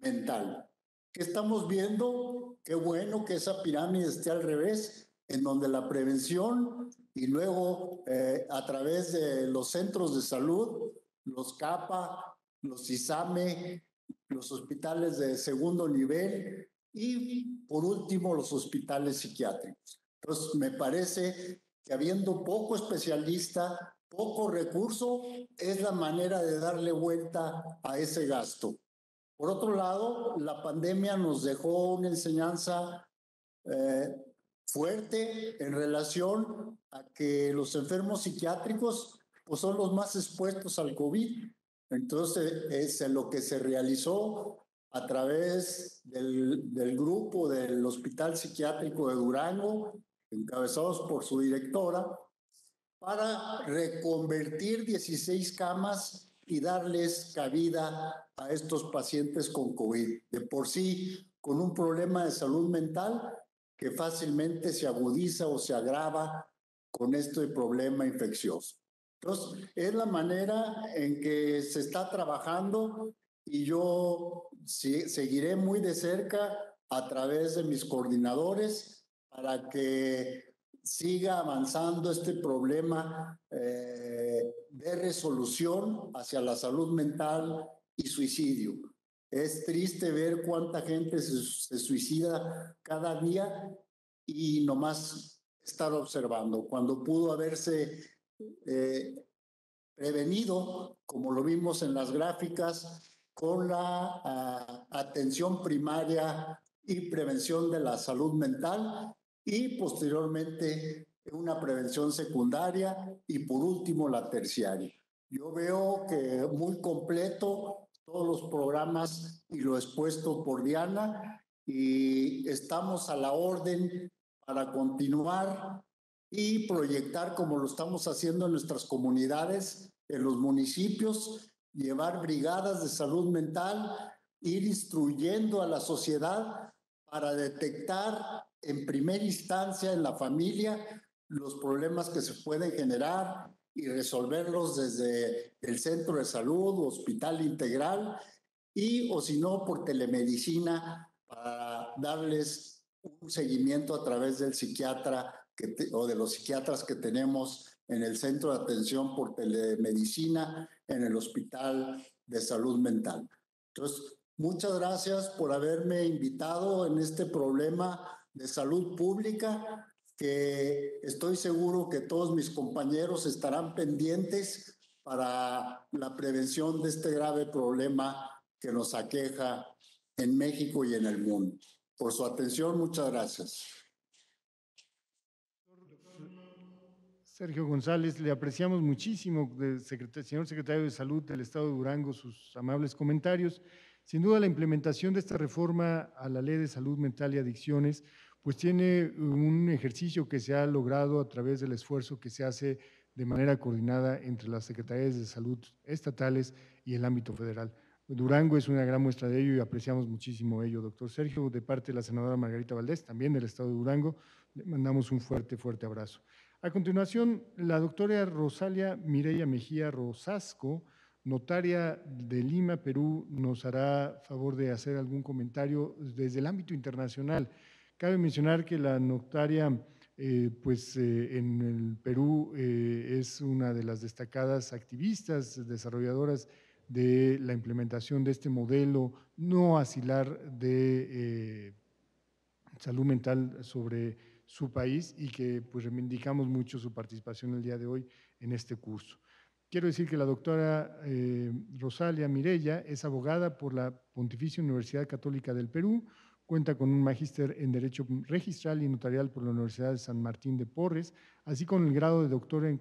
C: mental. ¿Qué estamos viendo? Qué bueno que esa pirámide esté al revés, en donde la prevención y luego eh, a través de los centros de salud, los CAPA, los ISAME, los hospitales de segundo nivel, y por último, los hospitales psiquiátricos. Entonces, me parece que habiendo poco especialista, poco recurso, es la manera de darle vuelta a ese gasto. Por otro lado, la pandemia nos dejó una enseñanza eh, fuerte en relación a que los enfermos psiquiátricos pues, son los más expuestos al COVID. Entonces, es lo que se realizó a través del, grupo del Hospital Psiquiátrico de Durango, encabezados por su directora, para reconvertir 16 camas y darles cabida a estos pacientes con COVID, de por sí con un problema de salud mental que fácilmente se agudiza o se agrava con este problema infeccioso. Entonces, es la manera en que se está trabajando y yo seguiré muy de cerca a través de mis coordinadores para que siga avanzando este problema eh, de resolución hacia la salud mental y suicidio. Es triste ver cuánta gente se, suicida cada día y nomás estar observando, cuando pudo haberse eh, prevenido, como lo vimos en las gráficas, con la ah, atención primaria y prevención de la salud mental y posteriormente una prevención secundaria y por último la terciaria. Yo veo que muy completo todos los programas y lo expuesto por Diana y estamos a la orden para continuar y proyectar como lo estamos haciendo en nuestras comunidades, en los municipios llevar brigadas de salud mental, ir instruyendo a la sociedad para detectar en primera instancia en la familia los problemas que se pueden generar y resolverlos desde el centro de salud, hospital integral y o si no por telemedicina para darles un seguimiento a través del psiquiatra que o de los psiquiatras que tenemos en el centro de atención por telemedicina en el Hospital de Salud Mental. Entonces, muchas gracias por haberme invitado en este problema de salud pública que estoy seguro que todos mis compañeros estarán pendientes para la prevención de este grave problema que nos aqueja en México y en el mundo. Por su atención, muchas gracias.
B: Sergio González, le apreciamos muchísimo, señor secretario de Salud del Estado de Durango, sus amables comentarios. Sin duda, la implementación de esta reforma a la Ley de Salud Mental y Adicciones, pues tiene un ejercicio que se ha logrado a través del esfuerzo que se hace de manera coordinada entre las secretarías de salud estatales y el ámbito federal. Durango es una gran muestra de ello y apreciamos muchísimo ello, doctor Sergio, de parte de la senadora Margarita Valdés, también del Estado de Durango. Le mandamos un fuerte, fuerte abrazo. A continuación, la doctora Rosalia Mireya Mejía Rosasco, notaria de Lima, Perú, nos hará favor de hacer algún comentario desde el ámbito internacional. Cabe mencionar que la notaria, eh, pues eh, en el Perú eh, es una de las destacadas activistas, desarrolladoras de la implementación de este modelo no asilar de salud mental sobre su país y que pues reivindicamos mucho su participación el día de hoy en este curso. Quiero decir que la doctora eh, Rosalia Mirella es abogada por la Pontificia Universidad Católica del Perú, cuenta con un magíster en Derecho Registral y Notarial por la Universidad de San Martín de Porres, así como el grado de doctor en,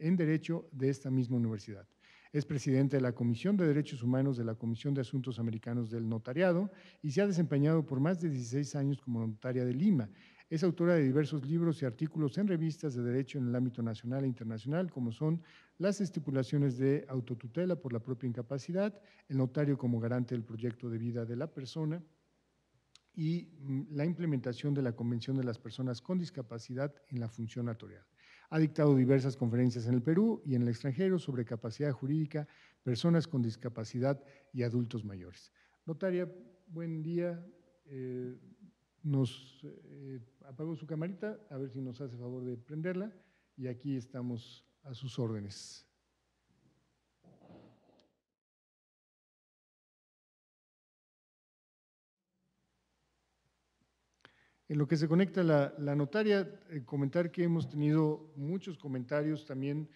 B: en Derecho de esta misma universidad. Es presidente de la Comisión de Derechos Humanos de la Comisión de Asuntos Americanos del Notariado y se ha desempeñado por más de 16 años como notaria de Lima, es autora de diversos libros y artículos en revistas de derecho en el ámbito nacional e internacional, como son las estipulaciones de autotutela por la propia incapacidad, el notario como garante del proyecto de vida de la persona y mm, la implementación de la Convención de las Personas con Discapacidad en la función notarial. Ha dictado diversas conferencias en el Perú y en el extranjero sobre capacidad jurídica, personas con discapacidad y adultos mayores. Notaria, buen día. Eh, nos eh, apagó su camarita, a ver si nos hace favor de prenderla y aquí estamos a sus órdenes. En lo que se conecta la, la notaria, eh, comentar que hemos tenido muchos comentarios también,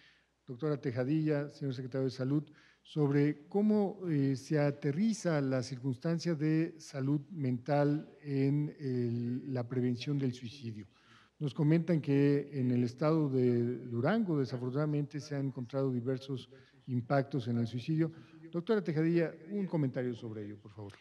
B: doctora Tejadilla, señor secretario de Salud, sobre cómo eh, se aterriza la circunstancia de salud mental en la prevención del suicidio. Nos comentan que en el estado de Durango, desafortunadamente, se han encontrado diversos impactos en el suicidio. Doctora Tejadilla, un comentario sobre ello, por favor.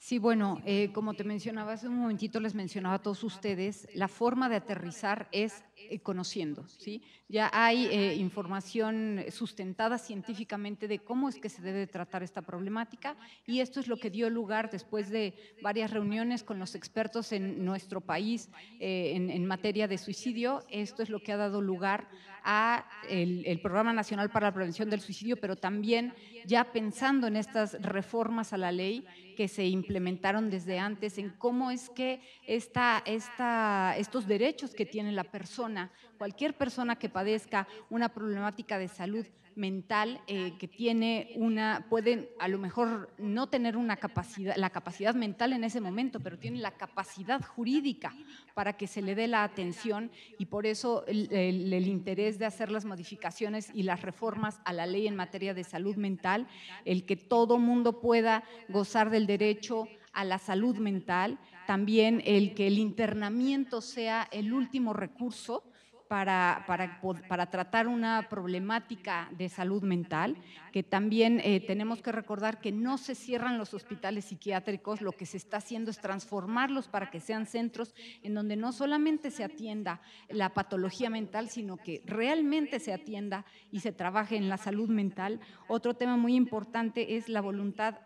A: Sí, bueno, eh, como te mencionaba hace un momentito, les mencionaba a todos ustedes, la forma de aterrizar es eh, conociendo, ¿sí? Ya hay eh, información sustentada científicamente de cómo es que se debe tratar esta problemática y esto es lo que dio lugar después de varias reuniones con los expertos en nuestro país en materia de suicidio, esto es lo que ha dado lugar a el, Programa Nacional para la Prevención del Suicidio, pero también ya pensando en estas reformas a la ley que se implementaron desde antes, en cómo es que esta, estos derechos que tiene la persona, cualquier persona que padezca una problemática de salud, mental eh, que tiene una, pueden a lo mejor no tener una capacidad, la capacidad mental en ese momento, pero tiene la capacidad jurídica para que se le dé la atención y por eso el interés de hacer las modificaciones y las reformas a la ley en materia de salud mental, el que todo mundo pueda gozar del derecho a la salud mental, también el que el internamiento sea el último recurso para, para, para tratar una problemática de salud mental, que también eh, tenemos que recordar que no se cierran los hospitales psiquiátricos, lo que se está haciendo es transformarlos para que sean centros en donde no solamente se atienda la patología mental, sino que realmente se atienda y se trabaje en la salud mental. Otro tema muy importante es la voluntad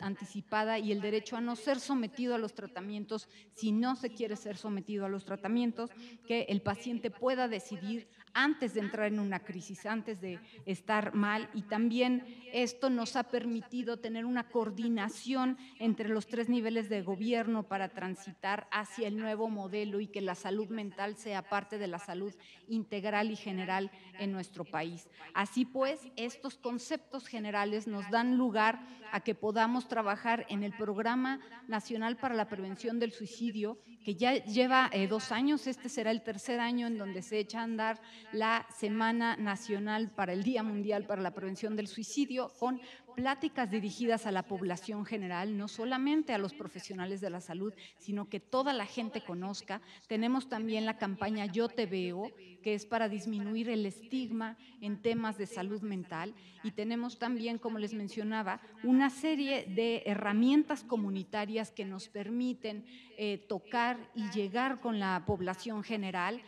A: anticipada y el derecho a no ser sometido a los tratamientos si no se quiere ser sometido a los tratamientos, que el paciente pueda decidir antes de entrar en una crisis, antes de estar mal. Y también esto nos ha permitido tener una coordinación entre los tres niveles de gobierno para transitar hacia el nuevo modelo y que la salud mental sea parte de la salud integral y general en nuestro país. Así pues, estos conceptos generales nos dan lugar a que podamos trabajar en el Programa Nacional para la Prevención del Suicidio que ya lleva eh, dos años, este será el tercer año en donde se echa a andar la Semana Nacional para el Día Mundial para la Prevención del Suicidio, con pláticas dirigidas a la población general, no solamente a los profesionales de la salud, sino que toda la gente conozca. Tenemos también la campaña Yo te veo, que es para disminuir el estigma en temas de salud mental. Y tenemos también, como les mencionaba, una serie de herramientas comunitarias que nos permiten eh, tocar y llegar con la población general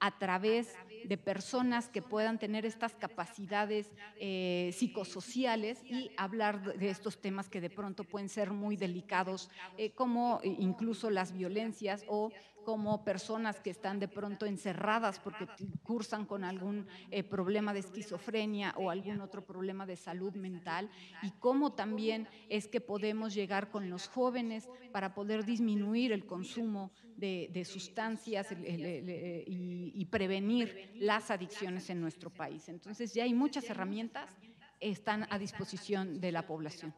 A: a través de de personas que puedan tener estas capacidades eh, psicosociales y hablar de estos temas que de pronto pueden ser muy delicados, eh, como incluso las violencias o como personas que están de pronto encerradas porque cursan con algún eh, problema de esquizofrenia o algún otro problema de salud mental, y cómo también es que podemos llegar con los jóvenes para poder disminuir el consumo de, sustancias eh, y, y prevenir las adicciones en nuestro país. Entonces ya hay muchas herramientas están a disposición de la población.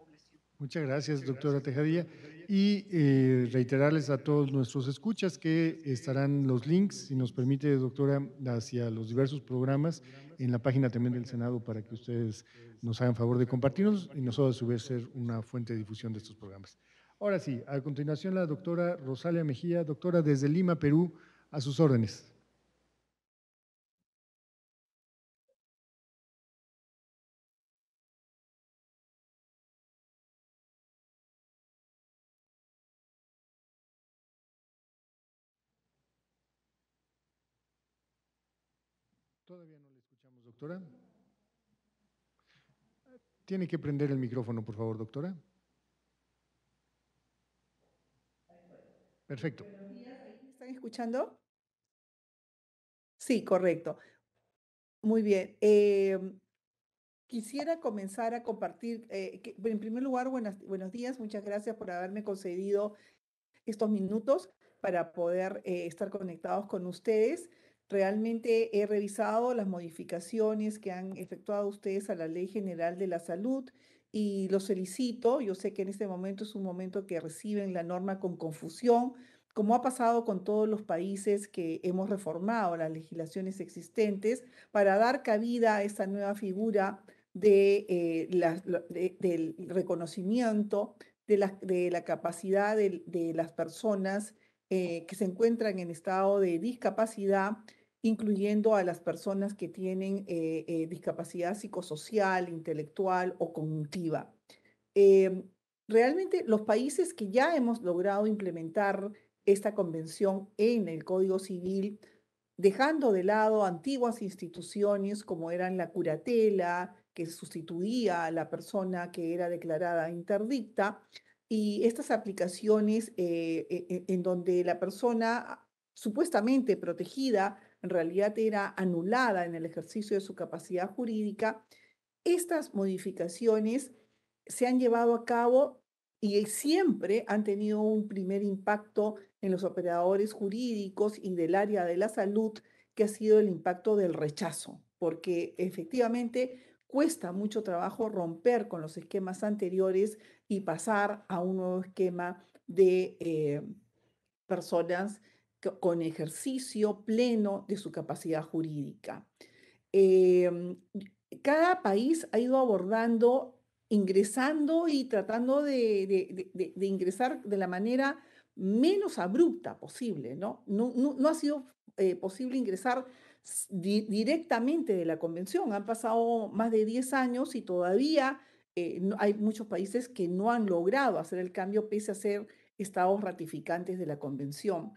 B: Muchas gracias, doctora gracias. Y eh, reiterarles a todos nuestros escuchas que estarán los links, si nos permite, doctora, hacia los diversos programas en la página también del Senado para que ustedes nos hagan favor de compartirnos y nosotros a su vez ser una fuente de difusión de estos programas. Ahora sí, a continuación la doctora Rosalia Mejía, doctora desde Lima, Perú, a sus órdenes. Doctora. Tiene que prender el micrófono, por favor, doctora. Perfecto.
D: están escuchando? Sí, correcto. Muy bien. Em, quisiera comenzar a compartir, eh, en primer lugar, buenos días, muchas gracias por haberme concedido estos minutos para poder eh, estar conectados con ustedes. Realmente he revisado las modificaciones que han efectuado ustedes a la Ley General de la Salud y los felicito. Yo sé que en este momento es un momento que reciben la norma con confusión, como ha pasado con todos los países que hemos reformado las legislaciones existentes para dar cabida a esta nueva figura de, eh, del reconocimiento de la, de la capacidad de, las personas eh, que se encuentran en estado de discapacidad incluyendo a las personas que tienen eh, eh, discapacidad psicosocial, intelectual o cognitiva. Em, realmente los países que ya hemos logrado implementar esta convención en el Código Civil, dejando de lado antiguas instituciones como eran la curatela, que sustituía a la persona que era declarada interdicta, y estas aplicaciones eh, e, e, en donde la persona supuestamente protegida en realidad era anulada en el ejercicio de su capacidad jurídica, estas modificaciones se han llevado a cabo y siempre han tenido un primer impacto en los operadores jurídicos y del área de la salud, que ha sido el impacto del rechazo, porque efectivamente cuesta mucho trabajo romper con los esquemas anteriores y pasar a un nuevo esquema de eh, personas con ejercicio pleno de su capacidad jurídica. Em, cada país ha ido abordando, ingresando y tratando de, ingresar de la manera menos abrupta posible, ¿no? ha sido eh, posible ingresar directamente de la convención. Han pasado más de 10 años y todavía eh, hay muchos países que no han logrado hacer el cambio pese a ser estados ratificantes de la convención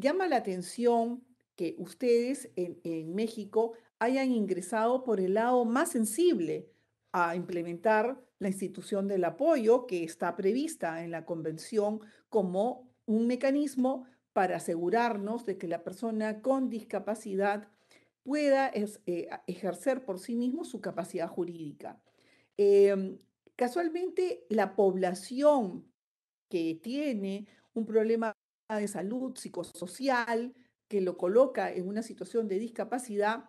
D: llama la atención que ustedes en, México hayan ingresado por el lado más sensible a implementar la institución del apoyo que está prevista en la convención como un mecanismo para asegurarnos de que la persona con discapacidad pueda eh, ejercer por sí mismo su capacidad jurídica. Em, casualmente, la población que tiene un problema de salud psicosocial que lo coloca en una situación de discapacidad,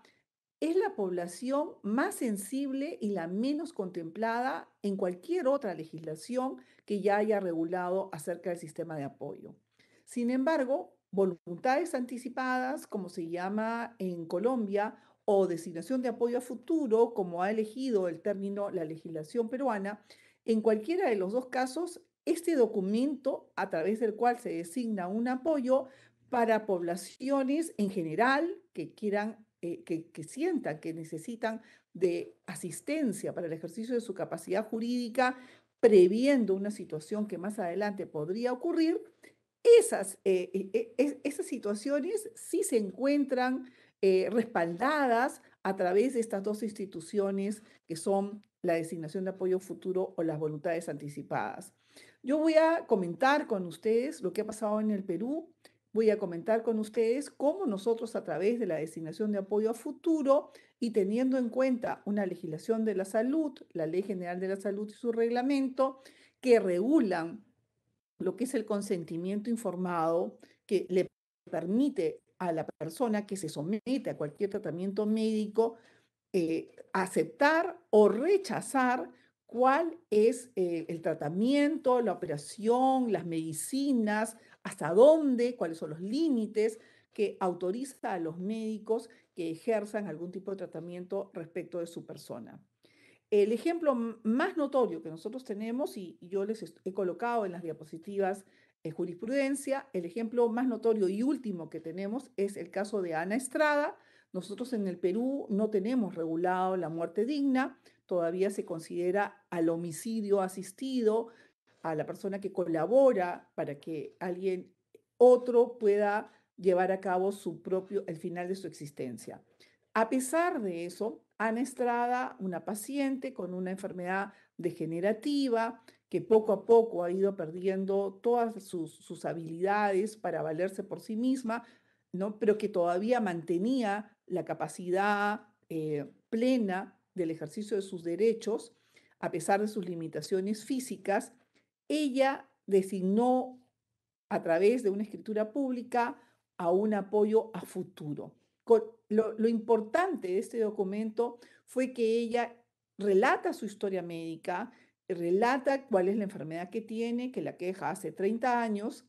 D: es la población más sensible y la menos contemplada en cualquier otra legislación que ya haya regulado acerca del sistema de apoyo. Sin embargo, voluntades anticipadas, como se llama en Colombia, o designación de apoyo a futuro, como ha elegido el término la legislación peruana, en cualquiera de los dos casos este documento a través del cual se designa un apoyo para poblaciones en general que quieran, eh, que, sientan que necesitan de asistencia para el ejercicio de su capacidad jurídica, previendo una situación que más adelante podría ocurrir, esas, eh, eh, situaciones sí se encuentran respaldadas a través de estas dos instituciones que son la designación de apoyo futuro o las voluntades anticipadas. Yo voy a comentar con ustedes lo que ha pasado en el Perú, voy a comentar con ustedes cómo nosotros a través de la designación de apoyo a futuro y teniendo en cuenta una legislación de la salud, la Ley General de la Salud y su reglamento, que regulan lo que es el consentimiento informado, que le permite a la persona que se somete a cualquier tratamiento médico eh, aceptar o rechazar cuál es eh, el tratamiento, la operación, las medicinas, hasta dónde, cuáles son los límites que autoriza a los médicos que ejerzan algún tipo de tratamiento respecto de su persona. El ejemplo más notorio que nosotros tenemos, y, yo les he colocado en las diapositivas eh, jurisprudencia, el ejemplo más notorio y último que tenemos es el caso de Ana Estrada. Nosotros en el Perú no tenemos regulado la muerte digna, todavía se considera al homicidio asistido, a la persona que colabora para que alguien otro pueda llevar a cabo su propio, el final de su existencia. A pesar de eso, Ana Estrada, una paciente con una enfermedad degenerativa que poco a poco ha ido perdiendo todas sus, habilidades para valerse por sí misma, ¿no? pero que todavía mantenía la capacidad eh, plena del ejercicio de sus derechos, a pesar de sus limitaciones físicas, ella designó a través de una escritura pública a un apoyo a futuro. Lo, importante de este documento fue que ella relata su historia médica, relata cuál es la enfermedad que tiene, que la queja hace 30 años,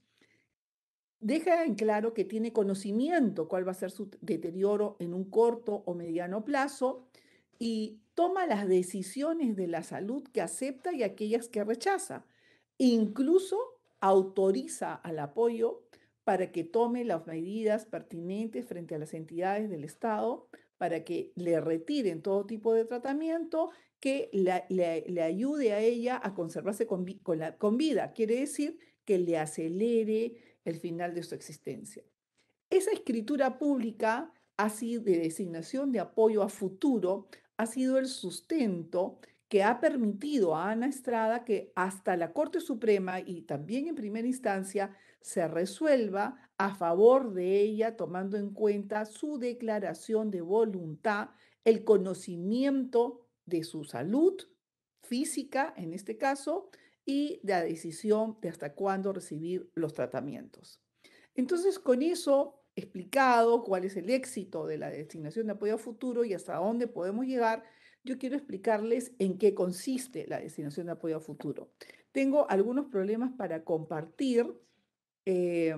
D: deja en claro que tiene conocimiento cuál va a ser su deterioro en un corto o mediano plazo, y toma las decisiones de la salud que acepta y aquellas que rechaza. Incluso autoriza al apoyo para que tome las medidas pertinentes frente a las entidades del Estado para que le retiren todo tipo de tratamiento que le, ayude a ella a conservarse con, con vida. Quiere decir que le acelere el final de su existencia. Esa escritura pública así de designación de apoyo a futuro ha sido el sustento que ha permitido a Ana Estrada que hasta la Corte Suprema y también en primera instancia se resuelva a favor de ella tomando en cuenta su declaración de voluntad, el conocimiento de su salud física en este caso y la decisión de hasta cuándo recibir los tratamientos. Entonces con eso explicado cuál es el éxito de la designación de apoyo a futuro y hasta dónde podemos llegar, yo quiero explicarles en qué consiste la designación de apoyo a futuro. Tengo algunos problemas para compartir. Eh,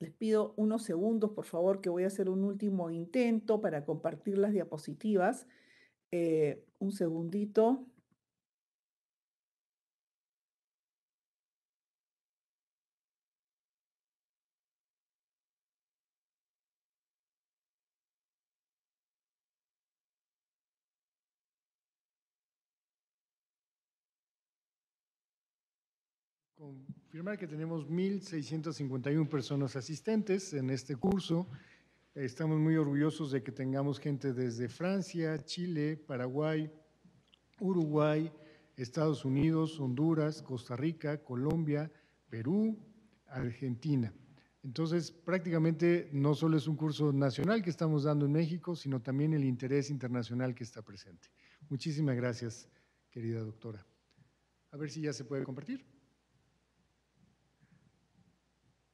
D: les pido unos segundos, por favor, que voy a hacer un último intento para compartir las diapositivas. Eh, un segundito.
B: Confirmar que tenemos 1.651 personas asistentes en este curso. Estamos muy orgullosos de que tengamos gente desde Francia, Chile, Paraguay, Uruguay, Estados Unidos, Honduras, Costa Rica, Colombia, Perú, Argentina. Entonces, prácticamente no solo es un curso nacional que estamos dando en México, sino también el interés internacional que está presente. Muchísimas gracias, querida doctora. A ver si ya se puede compartir.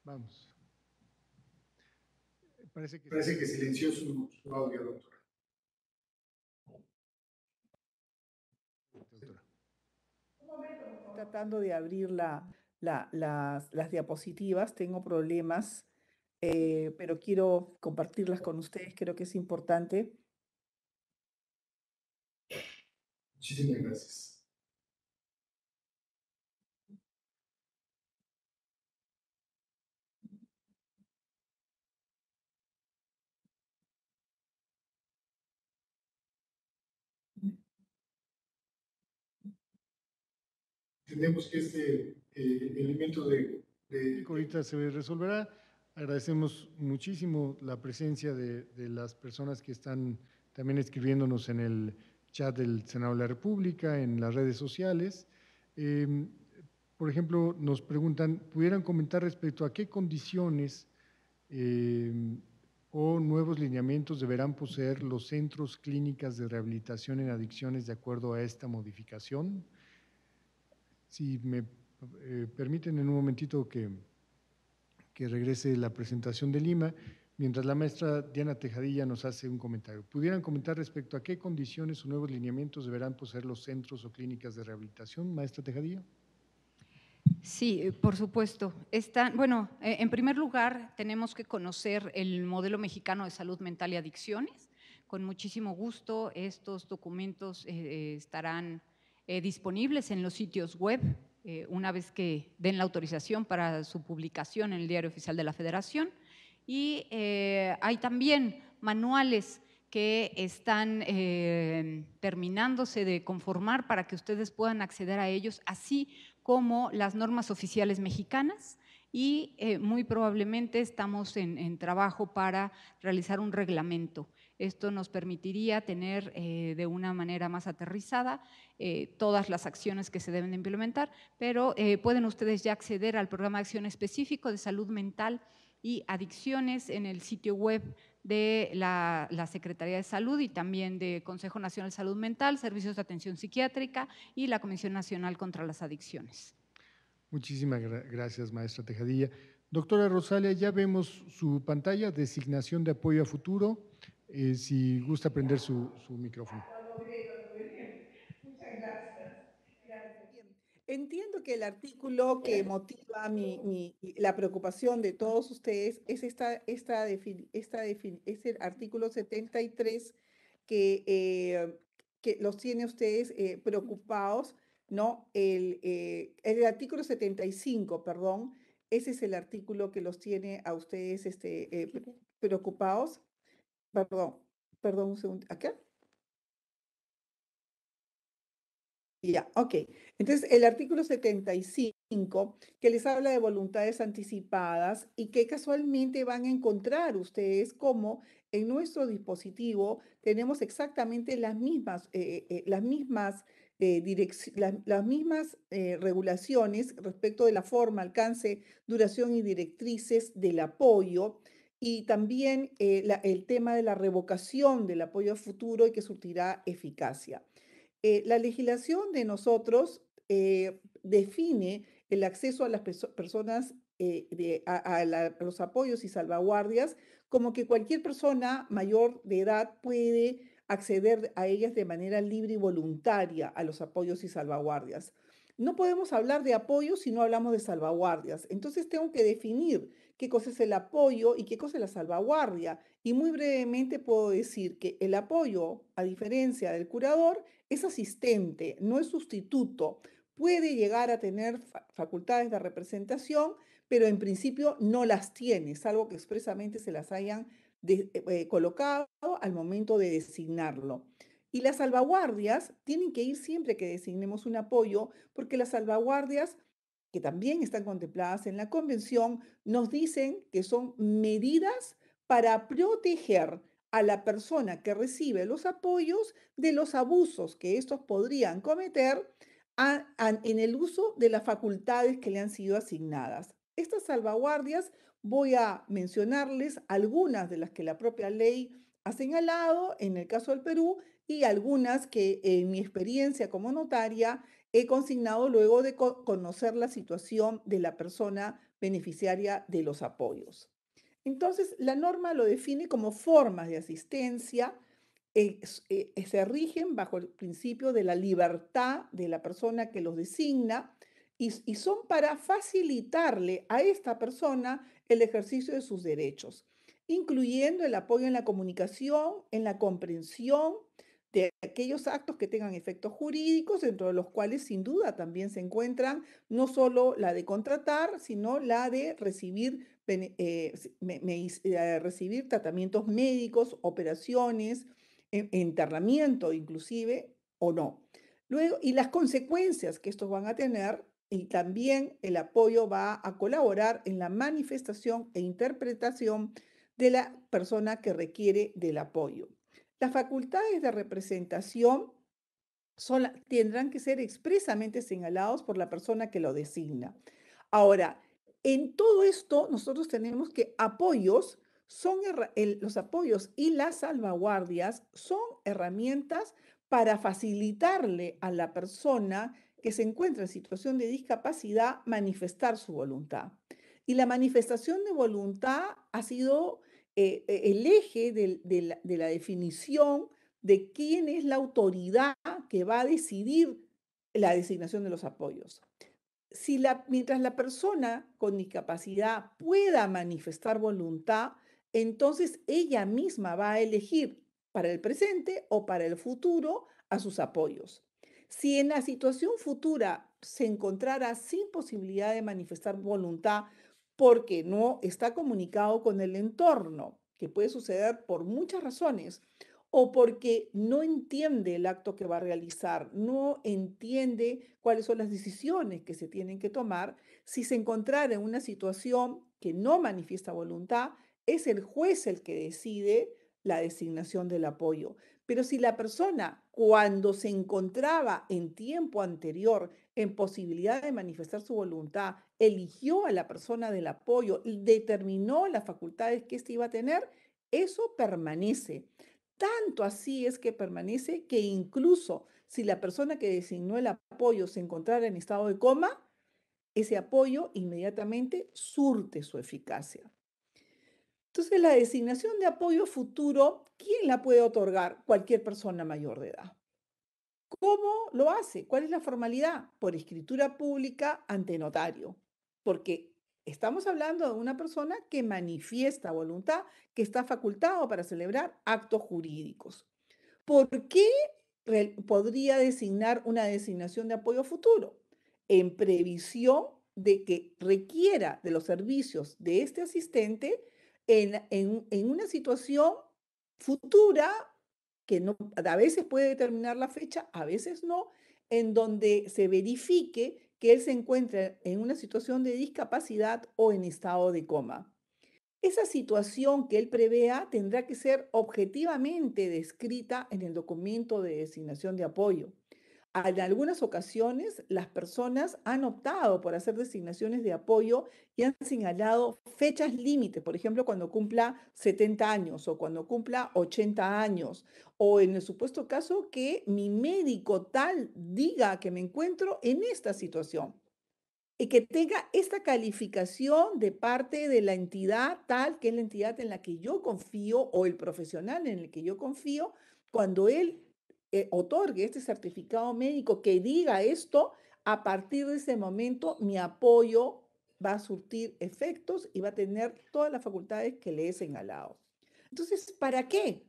B: Vamos. Parece que, silenció su, audio, doctora.
D: Tratando de abrir la, las, diapositivas, tengo problemas, eh, pero quiero compartirlas con ustedes, creo que es importante.
B: Muchísimas gracias. entendemos que este eh, elemento de, Ahorita se resolverá. Agradecemos muchísimo la presencia de, las personas que están también escribiéndonos en el chat del Senado de la República, en las redes sociales. Em, por ejemplo, nos preguntan, ¿pudieran comentar respecto a qué condiciones em, o nuevos lineamientos deberán poseer los centros clínicas de rehabilitación en adicciones de acuerdo a esta modificación? Si me eh, permiten en un momentito que, que regrese la presentación de Lima, mientras la maestra Diana Tejadilla nos hace un comentario. ¿Pudieran comentar respecto a qué condiciones o nuevos lineamientos deberán poseer los centros o clínicas de rehabilitación, maestra Tejadilla?
A: Sí, eh, por supuesto. Están, bueno, eh, en primer lugar, tenemos que conocer el modelo mexicano de salud mental y adicciones. Con muchísimo gusto, estos documentos estarán eh, disponibles en los sitios web eh, una vez que den la autorización para su publicación en el Diario Oficial de la Federación. Y eh, hay también manuales que están terminándose de conformar para que ustedes puedan acceder a ellos, así como las normas oficiales mexicanas y muy probablemente estamos en, trabajo para realizar un reglamento esto nos permitiría tener eh, de una manera más aterrizada eh, todas las acciones que se deben de implementar, pero eh, pueden ustedes ya acceder al programa de acción específico de salud mental y adicciones en el sitio web de la, Secretaría de Salud y también de Consejo Nacional de Salud Mental, Servicios de Atención Psiquiátrica y la Comisión Nacional contra las Adicciones.
B: Muchísimas gracias, maestra Tejadilla. Doctora Rosalia, ya vemos su pantalla, designación de apoyo a futuro, eh, si gusta prender su, su micrófono.
D: Entiendo que el artículo que motiva mi, la preocupación de todos ustedes es esta, esta, esta es el artículo 73 que, eh, que los tiene ustedes eh, preocupados, ¿no? El, el artículo 75, perdón, ese es el artículo que los tiene a ustedes este, preocupados Perdón, perdón un segundo. ¿Acá? Ya, ok. Entonces, el artículo 75, que les habla de voluntades anticipadas y que casualmente van a encontrar ustedes como en nuestro dispositivo tenemos exactamente las mismas, eh, eh, las mismas, eh, las mismas regulaciones respecto de la forma, alcance, duración y directrices del apoyo y también eh, el tema de la revocación del apoyo a futuro y que surtirá eficacia. Eh, la legislación de nosotros eh, define el acceso a las personas, a, a, los apoyos y salvaguardias como que cualquier persona mayor de edad puede acceder a ellas de manera libre y voluntaria a los apoyos y salvaguardias. No podemos hablar de apoyos si no hablamos de salvaguardias. Entonces tengo que definir qué cosa es el apoyo y qué cosa es la salvaguardia. Y muy brevemente puedo decir que el apoyo, a diferencia del curador, es asistente, no es sustituto. Puede llegar a tener facultades de representación, pero en principio no las tiene, salvo que expresamente se las hayan eh, colocado al momento de designarlo. Y las salvaguardias tienen que ir siempre que designemos un apoyo, porque las salvaguardias que también están contempladas en la Convención, nos dicen que son medidas para proteger a la persona que recibe los apoyos de los abusos que estos podrían cometer en el uso de las facultades que le han sido asignadas. Estas salvaguardias voy a mencionarles algunas de las que la propia ley ha señalado en el caso del Perú y algunas que en mi experiencia como notaria he consignado luego de conocer la situación de la persona beneficiaria de los apoyos. Entonces, la norma lo define como formas de asistencia, eh, eh, eh, se rigen bajo el principio de la libertad de la persona que los designa y son para facilitarle a esta persona el ejercicio de sus derechos, incluyendo el apoyo en la comunicación, en la comprensión, de aquellos actos que tengan efectos jurídicos, dentro de los cuales sin duda también se encuentran no solo la de contratar, sino la de recibir, eh, eh, recibir tratamientos médicos, operaciones, enterramiento inclusive o no. Luego, y las consecuencias que estos van a tener y también el apoyo va a colaborar en la manifestación e interpretación de la persona que requiere del apoyo. Las facultades de representación son, tendrán que ser expresamente señalados por la persona que lo designa. Ahora, en todo esto, nosotros tenemos que apoyos son los apoyos y las salvaguardias son herramientas para facilitarle a la persona que se encuentra en situación de discapacidad manifestar su voluntad. Y la manifestación de voluntad ha sido eh, e, el eje de, la, definición de quién es la autoridad que va a decidir la designación de los apoyos. Si mientras la persona con discapacidad pueda manifestar voluntad, entonces ella misma va a elegir para el presente o para el futuro a sus apoyos. Si en la situación futura se encontrara sin posibilidad de manifestar voluntad, porque no está comunicado con el entorno, que puede suceder por muchas razones, o porque no entiende el acto que va a realizar, no entiende cuáles son las decisiones que se tienen que tomar. Si se encontrara en una situación que no manifiesta voluntad, es el juez el que decide la designación del apoyo. Pero si la persona, cuando se encontraba en tiempo anterior en posibilidad de manifestar su voluntad, eligió a la persona del apoyo, determinó las facultades que éste iba a tener, eso permanece. Tanto así es que permanece que incluso si la persona que designó el apoyo se encontrara en estado de coma, ese apoyo inmediatamente surte su eficacia. Entonces, la designación de apoyo futuro, ¿quién la puede otorgar? Cualquier persona mayor de edad. ¿Cómo lo hace? ¿Cuál es la formalidad? Por escritura pública ante notario porque estamos hablando de una persona que manifiesta voluntad, que está facultado para celebrar actos jurídicos. ¿Por qué podría designar una designación de apoyo futuro? En previsión de que requiera de los servicios de este asistente en, una situación futura que no, a veces puede determinar la fecha, a veces no, en donde se verifique que él se encuentre en una situación de discapacidad o en estado de coma. Esa situación que él prevea tendrá que ser objetivamente descrita en el documento de designación de apoyo en algunas ocasiones las personas han optado por hacer designaciones de apoyo y han señalado fechas límite, por ejemplo, cuando cumpla 70 años o cuando cumpla 80 años, o en el supuesto caso que mi médico tal diga que me encuentro en esta situación y que tenga esta calificación de parte de la entidad tal, que es la entidad en la que yo confío o el profesional en el que yo confío, cuando él eh, otorgue este certificado médico que diga esto, a partir de ese momento mi apoyo va a surtir efectos y va a tener todas las facultades que le he señalado. Entonces, ¿para qué?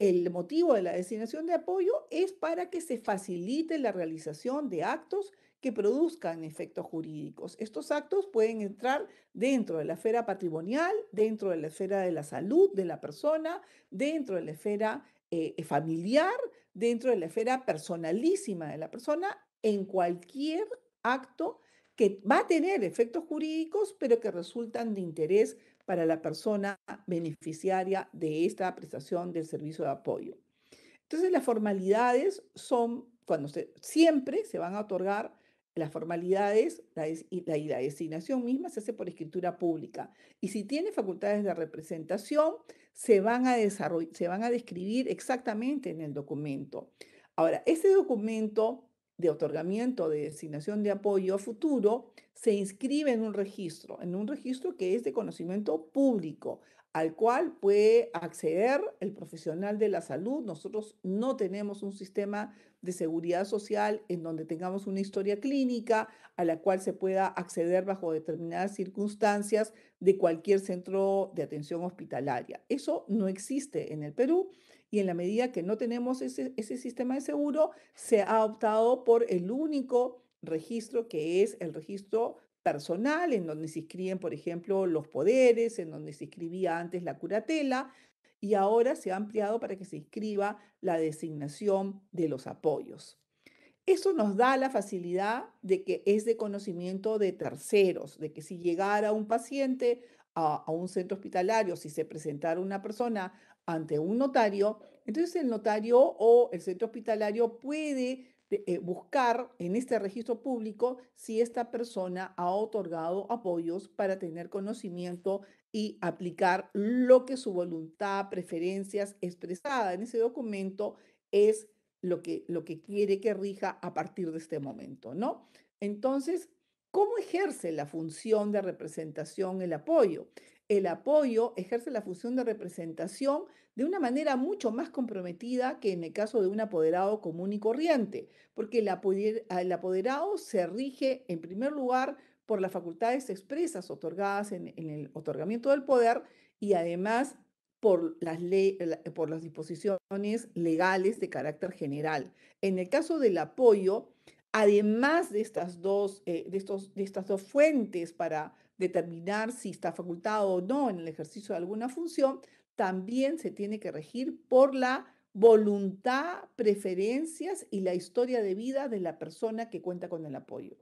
D: El motivo de la designación de apoyo es para que se facilite la realización de actos que produzcan efectos jurídicos. Estos actos pueden entrar dentro de la esfera patrimonial, dentro de la esfera de la salud de la persona, dentro de la esfera eh, familiar, dentro de la esfera personalísima de la persona en cualquier acto que va a tener efectos jurídicos, pero que resultan de interés para la persona beneficiaria de esta prestación del servicio de apoyo. Entonces, las formalidades son, cuando siempre se van a otorgar las formalidades y la designación misma se hace por escritura pública. Y si tiene facultades de representación, se van a se van a describir exactamente en el documento. Ahora, este documento de otorgamiento de designación de apoyo a futuro se inscribe en un registro, en un registro que es de conocimiento público, al cual puede acceder el profesional de la salud. Nosotros no tenemos un sistema de seguridad social en donde tengamos una historia clínica a la cual se pueda acceder bajo determinadas circunstancias de cualquier centro de atención hospitalaria. Eso no existe en el Perú y en la medida que no tenemos ese, ese sistema de seguro, se ha optado por el único registro que es el registro personal, en donde se inscriben, por ejemplo, los poderes, en donde se inscribía antes la curatela, y ahora se ha ampliado para que se inscriba la designación de los apoyos. Eso nos da la facilidad de que es de conocimiento de terceros, de que si llegara un paciente a, un centro hospitalario, si se presentara una persona ante un notario, entonces el notario o el centro hospitalario puede eh, eh, buscar en este registro público si esta persona ha otorgado apoyos para tener conocimiento y aplicar lo que su voluntad, preferencias expresada en ese documento es lo que, lo que quiere que rija a partir de este momento, ¿no? Entonces, ¿cómo ejerce la función de representación el apoyo? El apoyo ejerce la función de representación de una manera mucho más comprometida que en el caso de un apoderado común y corriente, porque el apoderado se rige en primer lugar por las facultades expresas otorgadas en, el otorgamiento del poder y además por las, por las disposiciones legales de carácter general. En el caso del apoyo, además de estas dos, eh, de estos, de estas dos fuentes para determinar si está facultado o no en el ejercicio de alguna función, también se tiene que regir por la voluntad, preferencias y la historia de vida de la persona que cuenta con el apoyo.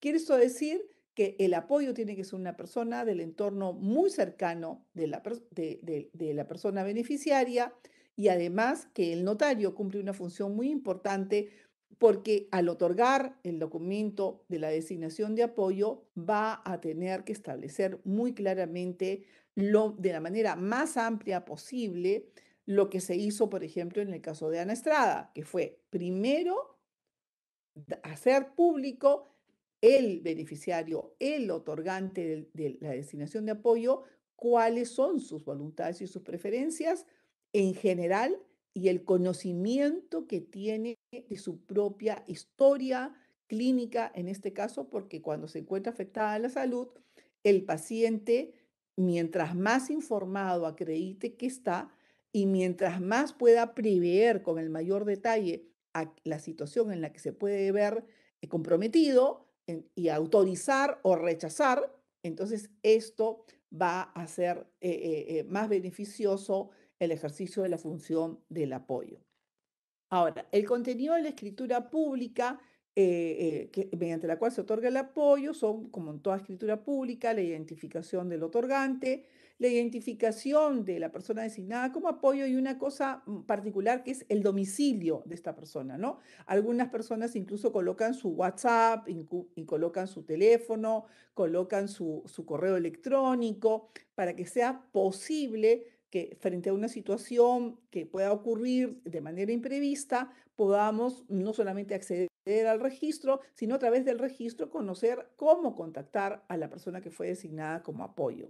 D: Quiere eso decir que el apoyo tiene que ser una persona del entorno muy cercano de la, de, la persona beneficiaria y además que el notario cumple una función muy importante porque al otorgar el documento de la designación de apoyo va a tener que establecer muy claramente lo, de la manera más amplia posible lo que se hizo, por ejemplo, en el caso de Ana Estrada, que fue primero hacer público el beneficiario, el otorgante de, la designación de apoyo, cuáles son sus voluntades y sus preferencias en general y el conocimiento que tiene de su propia historia clínica, en este caso, porque cuando se encuentra afectada la salud, el paciente, mientras más informado acredite que está y mientras más pueda prever con el mayor detalle la situación en la que se puede ver eh, comprometido, y autorizar o rechazar, entonces esto va a ser eh, eh, eh, más beneficioso el ejercicio de la función del apoyo. Ahora, el contenido de la escritura pública, mediante la cual se otorga el apoyo, son, como en toda escritura pública, la identificación del otorgante, la identificación de la persona designada como apoyo y una cosa mm, particular que es el domicilio de esta persona, ¿no? Algunas personas incluso colocan su WhatsApp, y colocan su teléfono, colocan su, su correo electrónico para que sea posible que frente a una situación que pueda ocurrir de manera imprevista, podamos no solamente acceder al registro, sino a través del registro conocer cómo contactar a la persona que fue designada como apoyo.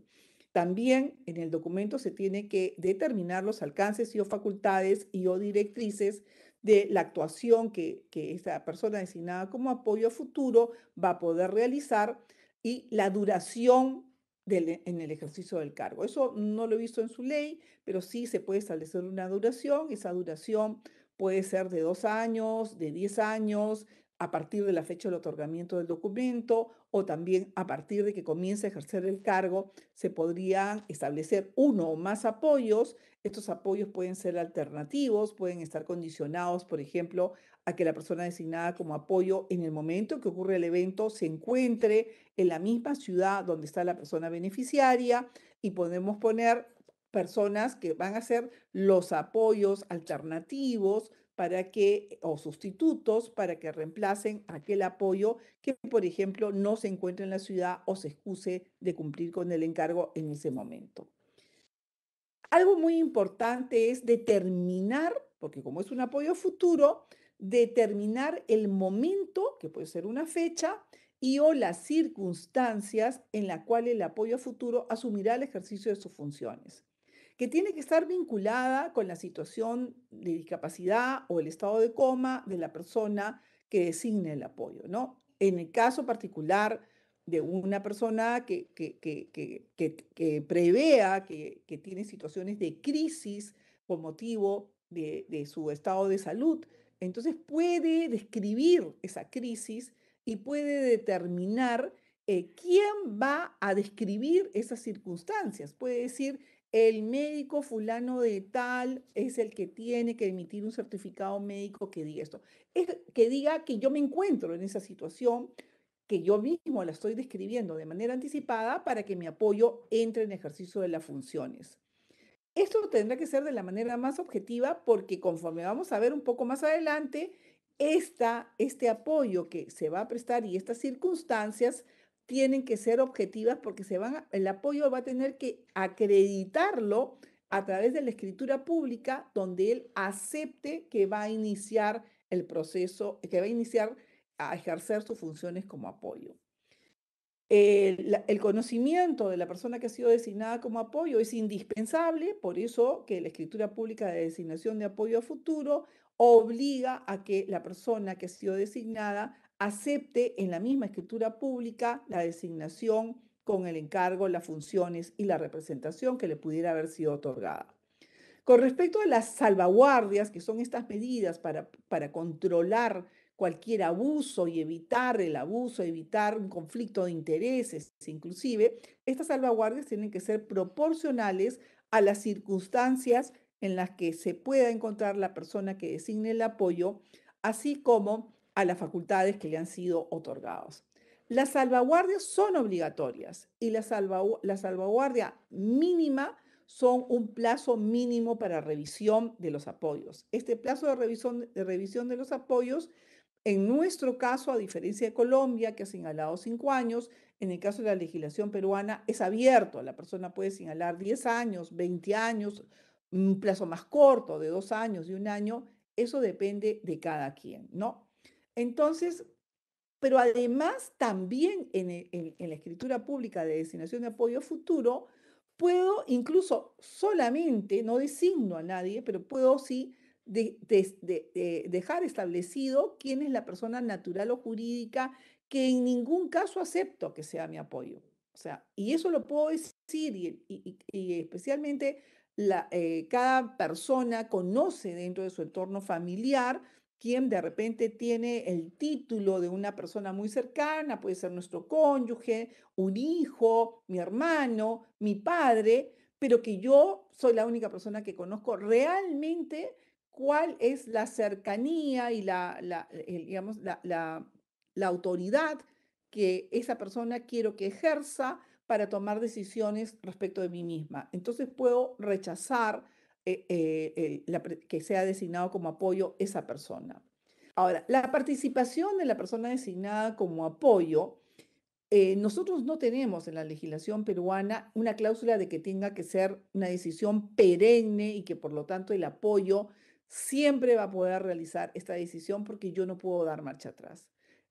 D: También en el documento se tiene que determinar los alcances y o facultades y o directrices de la actuación que, esa persona designada como apoyo futuro va a poder realizar y la duración en el ejercicio del cargo. Eso no lo he visto en su ley, pero sí se puede establecer una duración. Esa duración puede ser de dos años, de diez años, a partir de la fecha del otorgamiento del documento o también a partir de que comience a ejercer el cargo, se podrían establecer uno o más apoyos. Estos apoyos pueden ser alternativos, pueden estar condicionados, por ejemplo, a que la persona designada como apoyo en el momento que ocurre el evento se encuentre en la misma ciudad donde está la persona beneficiaria y podemos poner personas que van a ser los apoyos alternativos para que, o sustitutos para que reemplacen aquel apoyo que, por ejemplo, no se encuentra en la ciudad o se excuse de cumplir con el encargo en ese momento. Algo muy importante es determinar, porque como es un apoyo futuro, determinar el momento, que puede ser una fecha, y o las circunstancias en la cual el apoyo futuro asumirá el ejercicio de sus funciones que tiene que estar vinculada con la situación de discapacidad o el estado de coma de la persona que designe el apoyo, ¿no? En el caso particular de una persona que, prevea que, tiene situaciones de crisis por motivo de, su estado de salud, entonces puede describir esa crisis y puede determinar eh, quién va a describir esas circunstancias. Puede decir, el médico fulano de tal es el que tiene que emitir un certificado médico que diga esto. que diga que yo me encuentro en esa situación, que yo mismo la estoy describiendo de manera anticipada para que mi apoyo entre en ejercicio de las funciones. Esto tendrá que ser de la manera más objetiva porque conforme vamos a ver un poco más adelante, esta, este apoyo que se va a prestar y estas circunstancias tienen que ser objetivas porque se van el apoyo va a tener que acreditarlo a través de la escritura pública donde él acepte que va a iniciar el proceso, que va a iniciar a ejercer sus funciones como apoyo. el, conocimiento de la persona que ha sido designada como apoyo es indispensable, por eso que la escritura pública de designación de apoyo a futuro obliga a que la persona que ha sido designada acepte en la misma escritura pública la designación con el encargo, las funciones y la representación que le pudiera haber sido otorgada. Con respecto a las salvaguardias, que son estas medidas para, para controlar cualquier abuso y evitar el abuso, evitar un conflicto de intereses, inclusive, estas salvaguardias tienen que ser proporcionales a las circunstancias en las que se pueda encontrar la persona que designe el apoyo, así como a las facultades que le han sido otorgados. Las salvaguardias son obligatorias y la, salvaguardia mínima son un plazo mínimo para revisión de los apoyos. Este plazo de revisión, de revisión de los apoyos, en nuestro caso, a diferencia de Colombia, que ha señalado cinco años, en el caso de la legislación peruana es abierto. La persona puede señalar 10 años, 20 años, un plazo más corto de dos años, de un año. Eso depende de cada quien, ¿no? Entonces, pero además también e, en, la escritura pública de designación de apoyo futuro, puedo incluso solamente, no designo a nadie, pero puedo sí dejar establecido quién es la persona natural o jurídica que en ningún caso acepto que sea mi apoyo. O sea, y eso lo puedo decir y, especialmente eh, cada persona conoce dentro de su entorno familiar quien de repente tiene el título de una persona muy cercana, puede ser nuestro cónyuge, un hijo, mi hermano, mi padre, pero que yo soy la única persona que conozco realmente cuál es la cercanía y la, digamos, la autoridad que esa persona quiero que ejerza para tomar decisiones respecto de mí misma. Entonces puedo rechazar eh, eh, que sea designado como apoyo esa persona. Ahora, la participación de la persona designada como apoyo, eh, nosotros no tenemos en la legislación peruana una cláusula de que tenga que ser una decisión perenne y que por lo tanto el apoyo siempre va a poder realizar esta decisión porque yo no puedo dar marcha atrás.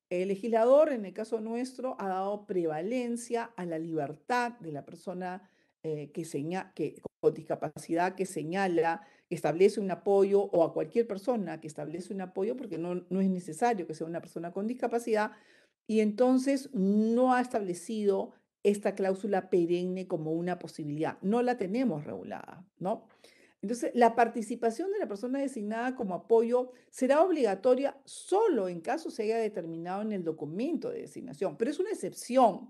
D: El legislador, en el caso nuestro, ha dado prevalencia a la libertad de la persona eh, que, señala, que con discapacidad que señala, que establece un apoyo o a cualquier persona que establece un apoyo, porque no, no es necesario que sea una persona con discapacidad, y entonces no ha establecido esta cláusula perenne como una posibilidad. No la tenemos regulada, ¿no? Entonces, la participación de la persona designada como apoyo será obligatoria solo en caso se haya determinado en el documento de designación, pero es una excepción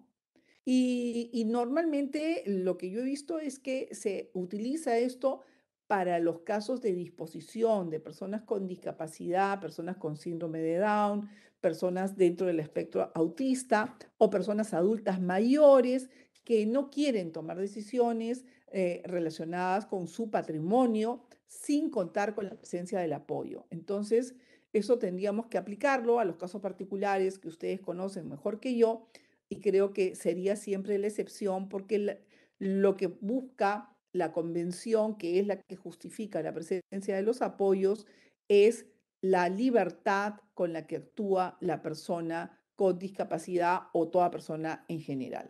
D: y, normalmente lo que yo he visto es que se utiliza esto para los casos de disposición de personas con discapacidad, personas con síndrome de Down, personas dentro del espectro autista o personas adultas mayores que no quieren tomar decisiones eh, relacionadas con su patrimonio sin contar con la presencia del apoyo. Entonces, eso tendríamos que aplicarlo a los casos particulares que ustedes conocen mejor que yo y creo que sería siempre la excepción porque lo que busca la convención, que es la que justifica la presencia de los apoyos, es la libertad con la que actúa la persona con discapacidad o toda persona en general.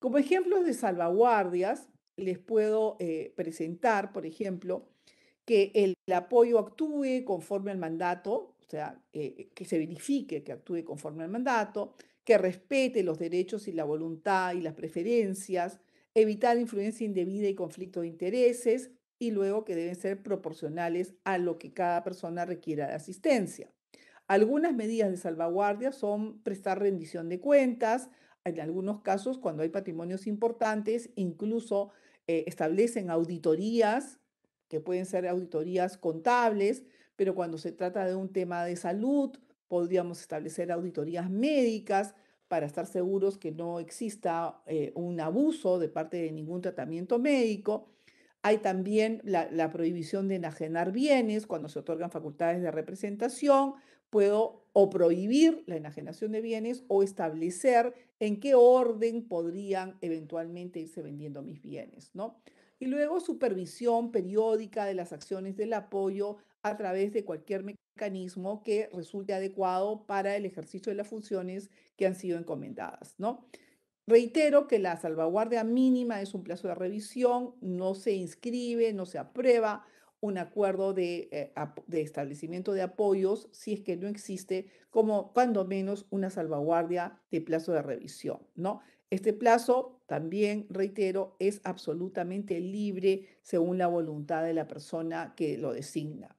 D: Como ejemplos de salvaguardias, les puedo eh, presentar, por ejemplo, que el, apoyo actúe conforme al mandato, o sea, eh, que se verifique que actúe conforme al mandato, que respete los derechos y la voluntad y las preferencias, evitar influencia indebida y conflicto de intereses y luego que deben ser proporcionales a lo que cada persona requiera de asistencia. Algunas medidas de salvaguardia son prestar rendición de cuentas, en algunos casos cuando hay patrimonios importantes, incluso eh, establecen auditorías, que pueden ser auditorías contables, pero cuando se trata de un tema de salud podríamos establecer auditorías médicas para estar seguros que no exista eh, un abuso de parte de ningún tratamiento médico. Hay también la, prohibición de enajenar bienes cuando se otorgan facultades de representación. Puedo o prohibir la enajenación de bienes o establecer en qué orden podrían eventualmente irse vendiendo mis bienes, ¿no? Y luego supervisión periódica de las acciones del apoyo a través de cualquier mecanismo mecanismo que resulte adecuado para el ejercicio de las funciones que han sido encomendadas, ¿no? Reitero que la salvaguardia mínima es un plazo de revisión, no se inscribe, no se aprueba un acuerdo de, eh, de, establecimiento de apoyos si es que no existe como cuando menos una salvaguardia de plazo de revisión, ¿no? Este plazo, también reitero, es absolutamente libre según la voluntad de la persona que lo designa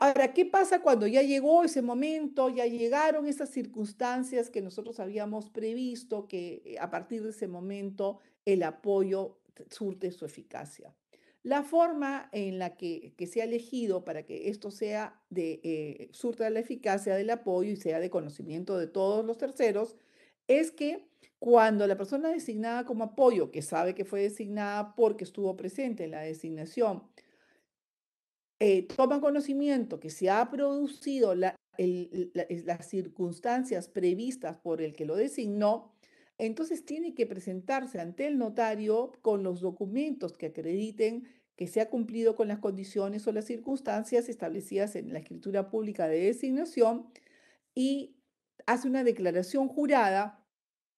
D: ahora, ¿qué pasa cuando ya llegó ese momento, ya llegaron esas circunstancias que nosotros habíamos previsto, que eh, a partir de ese momento el apoyo surte su eficacia? La forma en la que, se ha elegido para que esto sea de, eh, surta la eficacia del apoyo y sea de conocimiento de todos los terceros es que cuando la persona designada como apoyo, que sabe que fue designada porque estuvo presente en la designación, eh, toma conocimiento que se ha producido las circunstancias previstas por el que lo designó, entonces tiene que presentarse ante el notario con los documentos que acrediten que se ha cumplido con las condiciones o las circunstancias establecidas en la escritura pública de designación y hace una declaración jurada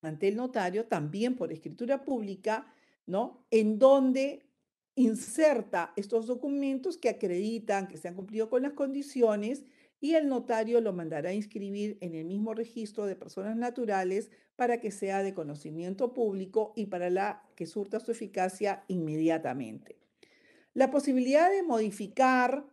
D: ante el notario, también por escritura pública, ¿no? En donde inserta estos documentos que acreditan que se han cumplido con las condiciones y el notario lo mandará a inscribir en el mismo registro de personas naturales para que sea de conocimiento público y para la que surta su eficacia inmediatamente. La posibilidad de modificar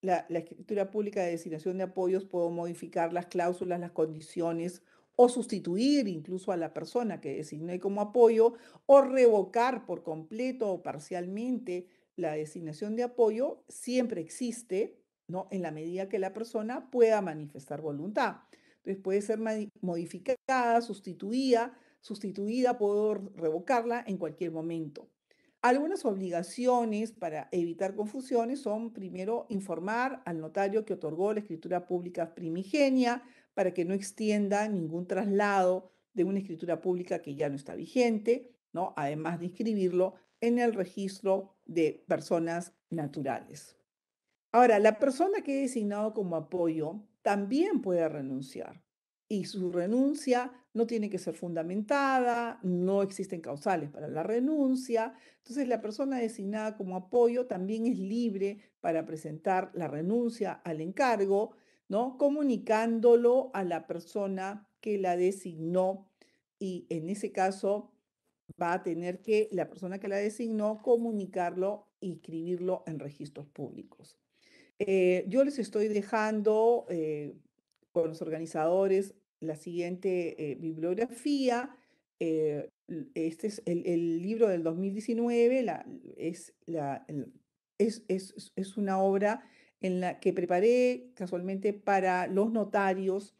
D: la, la escritura pública de designación de apoyos, puedo modificar las cláusulas, las condiciones o sustituir incluso a la persona que designé como apoyo o revocar por completo o parcialmente la designación de apoyo siempre existe, ¿no? En la medida que la persona pueda manifestar voluntad. Entonces puede ser modificada, sustituida, sustituida, por revocarla en cualquier momento. Algunas obligaciones para evitar confusiones son, primero, informar al notario que otorgó la escritura pública primigenia para que no extienda ningún traslado de una escritura pública que ya no está vigente, ¿no? además de inscribirlo en el registro de personas naturales. Ahora, la persona que he designado como apoyo también puede renunciar y su renuncia no tiene que ser fundamentada, no existen causales para la renuncia. Entonces, la persona designada como apoyo también es libre para presentar la renuncia al encargo Comunicándolo a la persona que la designó y en ese caso va a tener que la persona que la designó comunicarlo y escribirlo en registros públicos. Eh, yo les estoy dejando eh, con los organizadores la siguiente eh, bibliografía. este es el, libro del 2019, es, es, es una obra en la que preparé casualmente para los notarios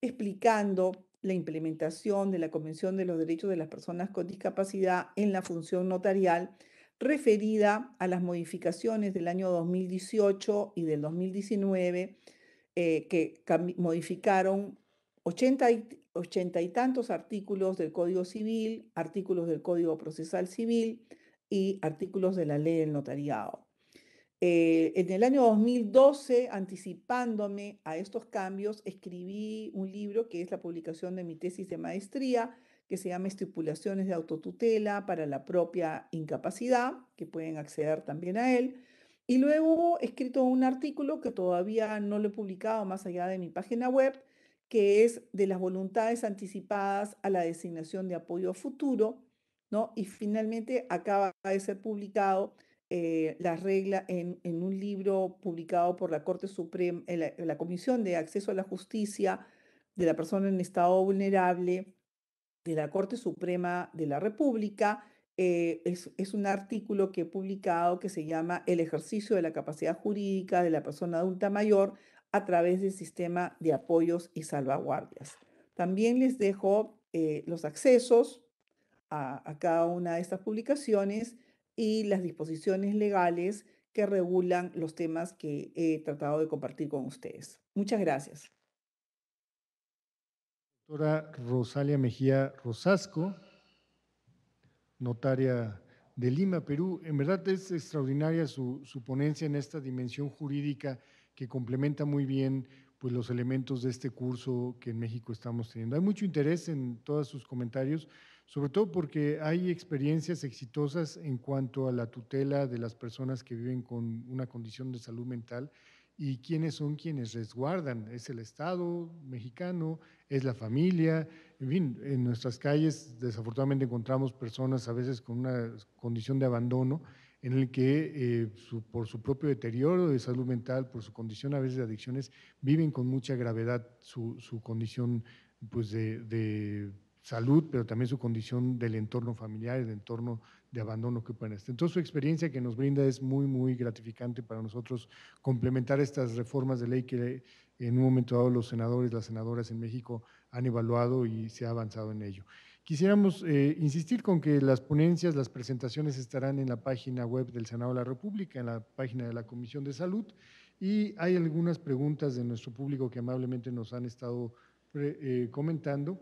D: explicando la implementación de la Convención de los Derechos de las Personas con Discapacidad en la función notarial referida a las modificaciones del año 2018 y del 2019 eh, que modificaron ochenta y tantos artículos del Código Civil, artículos del Código Procesal Civil y artículos de la Ley del Notariado. Eh, en el año 2012, anticipándome a estos cambios, escribí un libro que es la publicación de mi tesis de maestría, que se llama Estipulaciones de Autotutela para la propia incapacidad, que pueden acceder también a él. Y luego he escrito un artículo que todavía no lo he publicado más allá de mi página web, que es de las voluntades anticipadas a la designación de apoyo futuro, ¿no? Y finalmente acaba de ser publicado eh, la regla en, un libro publicado por la Corte Suprema, la, Comisión de Acceso a la Justicia de la Persona en Estado Vulnerable de la Corte Suprema de la República. Eh, es, un artículo que he publicado que se llama El ejercicio de la capacidad jurídica de la persona adulta mayor a través del sistema de apoyos y salvaguardias. También les dejo eh, los accesos a, a cada una de estas publicaciones y las disposiciones legales que regulan los temas que he tratado de compartir con ustedes. Muchas gracias.
B: Doctora Rosalia Mejía Rosasco, notaria de Lima, Perú. En verdad es extraordinaria su, su, ponencia en esta dimensión jurídica que complementa muy bien pues, los elementos de este curso que en México estamos teniendo. Hay mucho interés en todos sus comentarios sobre todo porque hay experiencias exitosas en cuanto a la tutela de las personas que viven con una condición de salud mental y quiénes son quienes resguardan. Es el Estado mexicano, es la familia, en fin, en nuestras calles desafortunadamente encontramos personas a veces con una condición de abandono en el que eh, por su propio deterioro de salud mental, por su condición a veces de adicciones, viven con mucha gravedad su, su condición pues, de salud, pero también su condición del entorno familiar, el entorno de abandono que pueden estar. Entonces, su experiencia que nos brinda es muy, muy gratificante para nosotros complementar estas reformas de ley que en un momento dado los senadores, las senadoras en México han evaluado y se ha avanzado en ello. Quisiéramos eh, insistir con que las ponencias, las presentaciones estarán en la página web del Senado de la República, en la página de la Comisión de Salud, y hay algunas preguntas de nuestro público que amablemente nos han estado eh, comentando.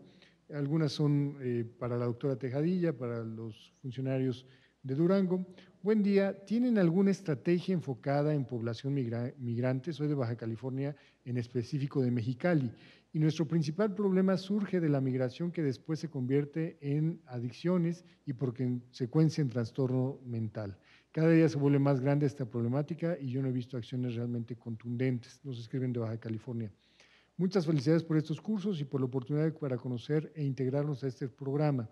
B: Algunas son eh, para la doctora Tejadilla, para los funcionarios de Durango. Buen día, ¿tienen alguna estrategia enfocada en población migrantes? migrante? Soy de Baja California, en específico de Mexicali. Y nuestro principal problema surge de la migración que después se convierte en adicciones y por secuencia en trastorno mental. Cada día se vuelve más grande esta problemática y yo no he visto acciones realmente contundentes. Nos escriben de Baja California. Muchas felicidades por estos cursos y por la oportunidad para conocer e integrarnos a este programa,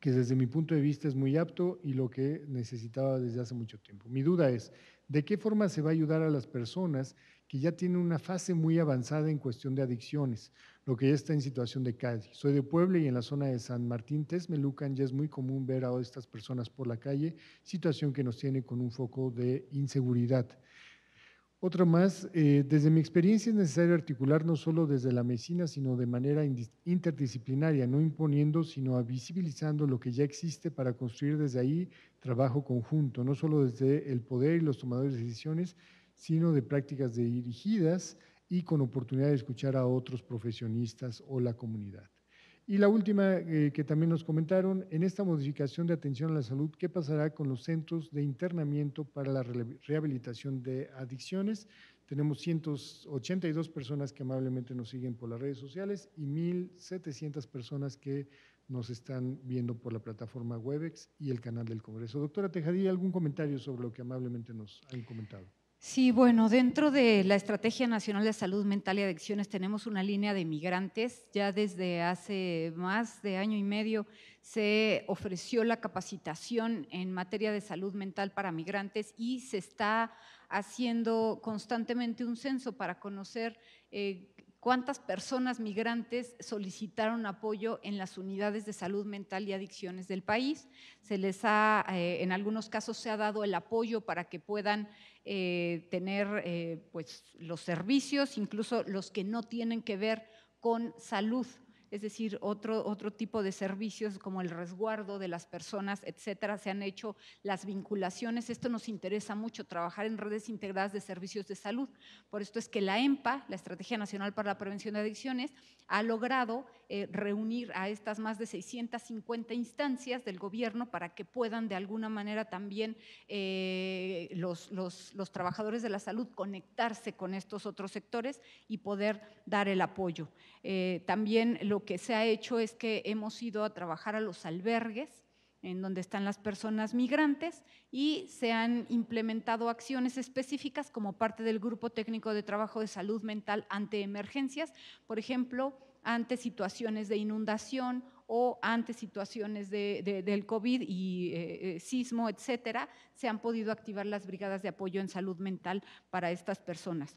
B: que desde mi punto de vista es muy apto y lo que necesitaba desde hace mucho tiempo. Mi duda es, ¿de qué forma se va a ayudar a las personas que ya tienen una fase muy avanzada en cuestión de adicciones, lo que ya está en situación de calle? Soy de Puebla y en la zona de San Martín Tesmelucan, ya es muy común ver a estas personas por la calle, situación que nos tiene con un foco de inseguridad. Otra más, eh, desde mi experiencia es necesario articular no solo desde la medicina, sino de manera interdisciplinaria, no imponiendo, sino visibilizando lo que ya existe para construir desde ahí trabajo conjunto, no solo desde el poder y los tomadores de decisiones, sino de prácticas dirigidas y con oportunidad de escuchar a otros profesionistas o la comunidad. Y la última eh, que también nos comentaron, en esta modificación de atención a la salud, ¿qué pasará con los centros de internamiento para la rehabilitación de adicciones? Tenemos 182 personas que amablemente nos siguen por las redes sociales y 1.700 personas que nos están viendo por la plataforma Webex y el canal del Congreso. Doctora Tejadilla, ¿algún comentario sobre lo que amablemente nos han comentado?
A: Sí, bueno, dentro de la Estrategia Nacional de Salud Mental y Adicciones tenemos una línea de migrantes. Ya desde hace más de año y medio se ofreció la capacitación en materia de salud mental para migrantes y se está haciendo constantemente un censo para conocer eh, cuántas personas migrantes solicitaron apoyo en las unidades de salud mental y adicciones del país. Se les ha, eh, en algunos casos se ha dado el apoyo para que puedan eh, tener eh, pues, los servicios, incluso los que no tienen que ver con salud, es decir, otro, otro tipo de servicios como el resguardo de las personas, etcétera, se han hecho las vinculaciones. Esto nos interesa mucho, trabajar en redes integradas de servicios de salud. Por esto es que la EMPA, la Estrategia Nacional para la Prevención de Adicciones, ha logrado eh, reunir a estas más de 650 instancias del gobierno para que puedan de alguna manera también eh, los trabajadores de la salud conectarse con estos otros sectores y poder dar el apoyo. Eh, también lo que se ha hecho es que hemos ido a trabajar a los albergues en donde están las personas migrantes y se han implementado acciones específicas como parte del Grupo Técnico de Trabajo de Salud Mental ante emergencias, por ejemplo, ante situaciones de inundación o ante situaciones del COVID y eh, eh, sismo, etcétera, se han podido activar las brigadas de apoyo en salud mental para estas personas.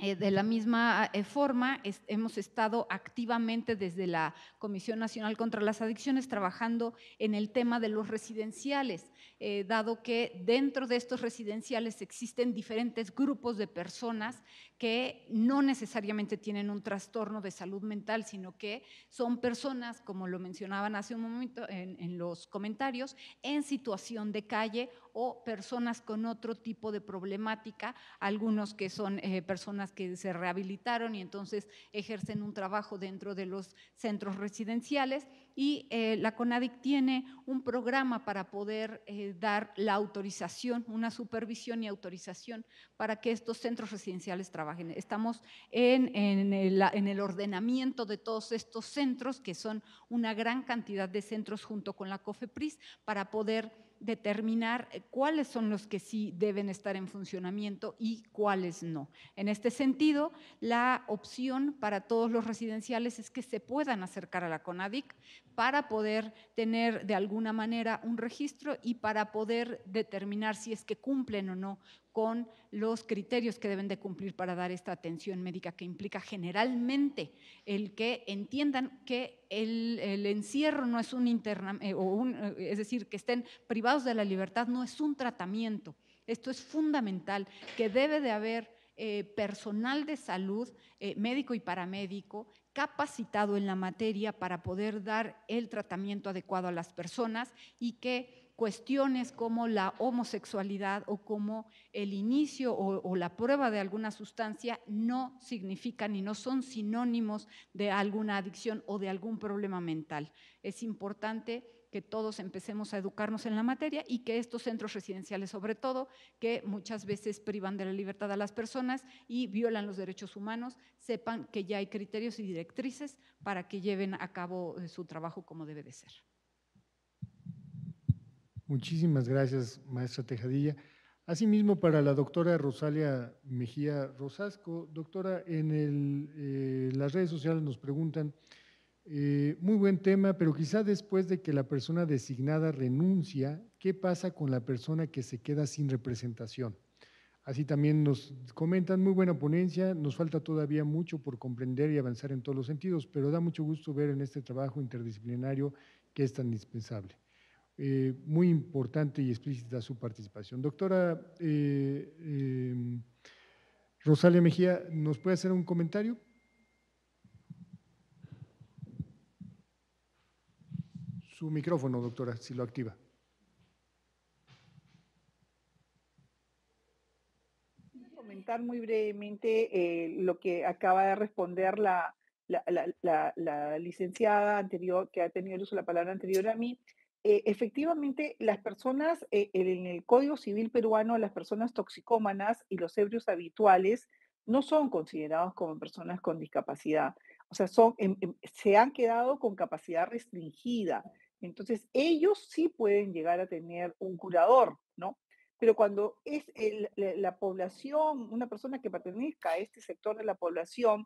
A: Eh, de la misma eh, forma, hemos estado activamente desde la Comisión Nacional contra las Adicciones trabajando en el tema de los residenciales, eh, dado que dentro de estos residenciales existen diferentes grupos de personas que no necesariamente tienen un trastorno de salud mental, sino que son personas, como lo mencionaban hace un momento en, en los comentarios, en situación de calle o personas con otro tipo de problemática, algunos que son personas que se rehabilitaron y entonces ejercen un trabajo dentro de los centros residenciales. Y eh, la CONADIC tiene un programa para poder eh, dar la autorización, una supervisión y autorización para que estos centros residenciales trabajen. Estamos en el ordenamiento de todos estos centros, que son una gran cantidad de centros junto con la COFEPRIS, para poder determinar eh, cuáles son los que sí deben estar en funcionamiento y cuáles no. En este sentido, la opción para todos los residenciales es que se puedan acercar a la CONADIC para poder tener de alguna manera un registro y para poder determinar si es que cumplen o no con los criterios que deben de cumplir para dar esta atención médica, que implica generalmente el que entiendan que el, encierro no es un interna, eh, o eh, es decir, que estén privados de la libertad no es un tratamiento. Esto es fundamental, que debe de haber eh, personal de salud, médico y paramédico, capacitado en la materia para poder dar el tratamiento adecuado a las personas y que cuestiones como la homosexualidad o como el inicio o, la prueba de alguna sustancia no significan y no son sinónimos de alguna adicción o de algún problema mental. Es importante que todos empecemos a educarnos en la materia y que estos centros residenciales, sobre todo, que muchas veces privan de la libertad a las personas y violan los derechos humanos, sepan que ya hay criterios y directrices para que lleven a cabo eh, su trabajo como debe de ser.
B: Muchísimas gracias, maestra Tejadilla. Asimismo, para la doctora Rosalia Mejía Rosasco, doctora, en eh, las redes sociales nos preguntan, eh, muy buen tema, pero quizá después de que la persona designada renuncia, ¿qué pasa con la persona que se queda sin representación? Así también nos comentan, muy buena ponencia, nos falta todavía mucho por comprender y avanzar en todos los sentidos, pero da mucho gusto ver en este trabajo interdisciplinario que es tan indispensable. Eh, muy importante y explícita su participación. Doctora eh, em, Rosalia Mejía, ¿nos puede hacer un comentario? Su micrófono, doctora, si lo activa.
D: comentar muy brevemente eh, lo que acaba de responder la, la, licenciada anterior, que ha tenido el uso de la palabra anterior a mí, eh, efectivamente las personas eh, en el Código Civil peruano, las personas toxicómanas y los ebrios habituales no son considerados como personas con discapacidad. O sea, son, em, em, se han quedado con capacidad restringida. Entonces, ellos sí pueden llegar a tener un curador, ¿no? Pero cuando es la población, una persona que pertenezca a este sector de la población,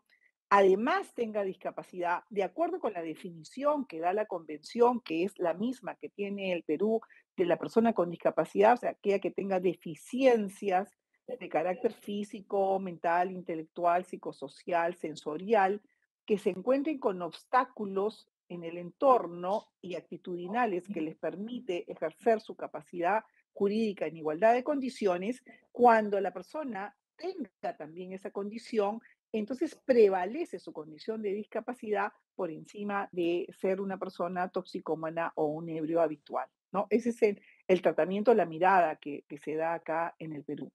D: además tenga discapacidad, de acuerdo con la definición que da la convención, que es la misma que tiene el Perú de la persona con discapacidad, o sea, aquella que tenga deficiencias de carácter físico, mental, intelectual, psicosocial, sensorial, que se encuentren con obstáculos en el entorno y actitudinales que les permite ejercer su capacidad jurídica en igualdad de condiciones, cuando la persona tenga también esa condición, entonces prevalece su condición de discapacidad por encima de ser una persona toxicómana o un ebrio habitual. ¿no? Ese es el, tratamiento, la mirada que, se da acá en el Perú.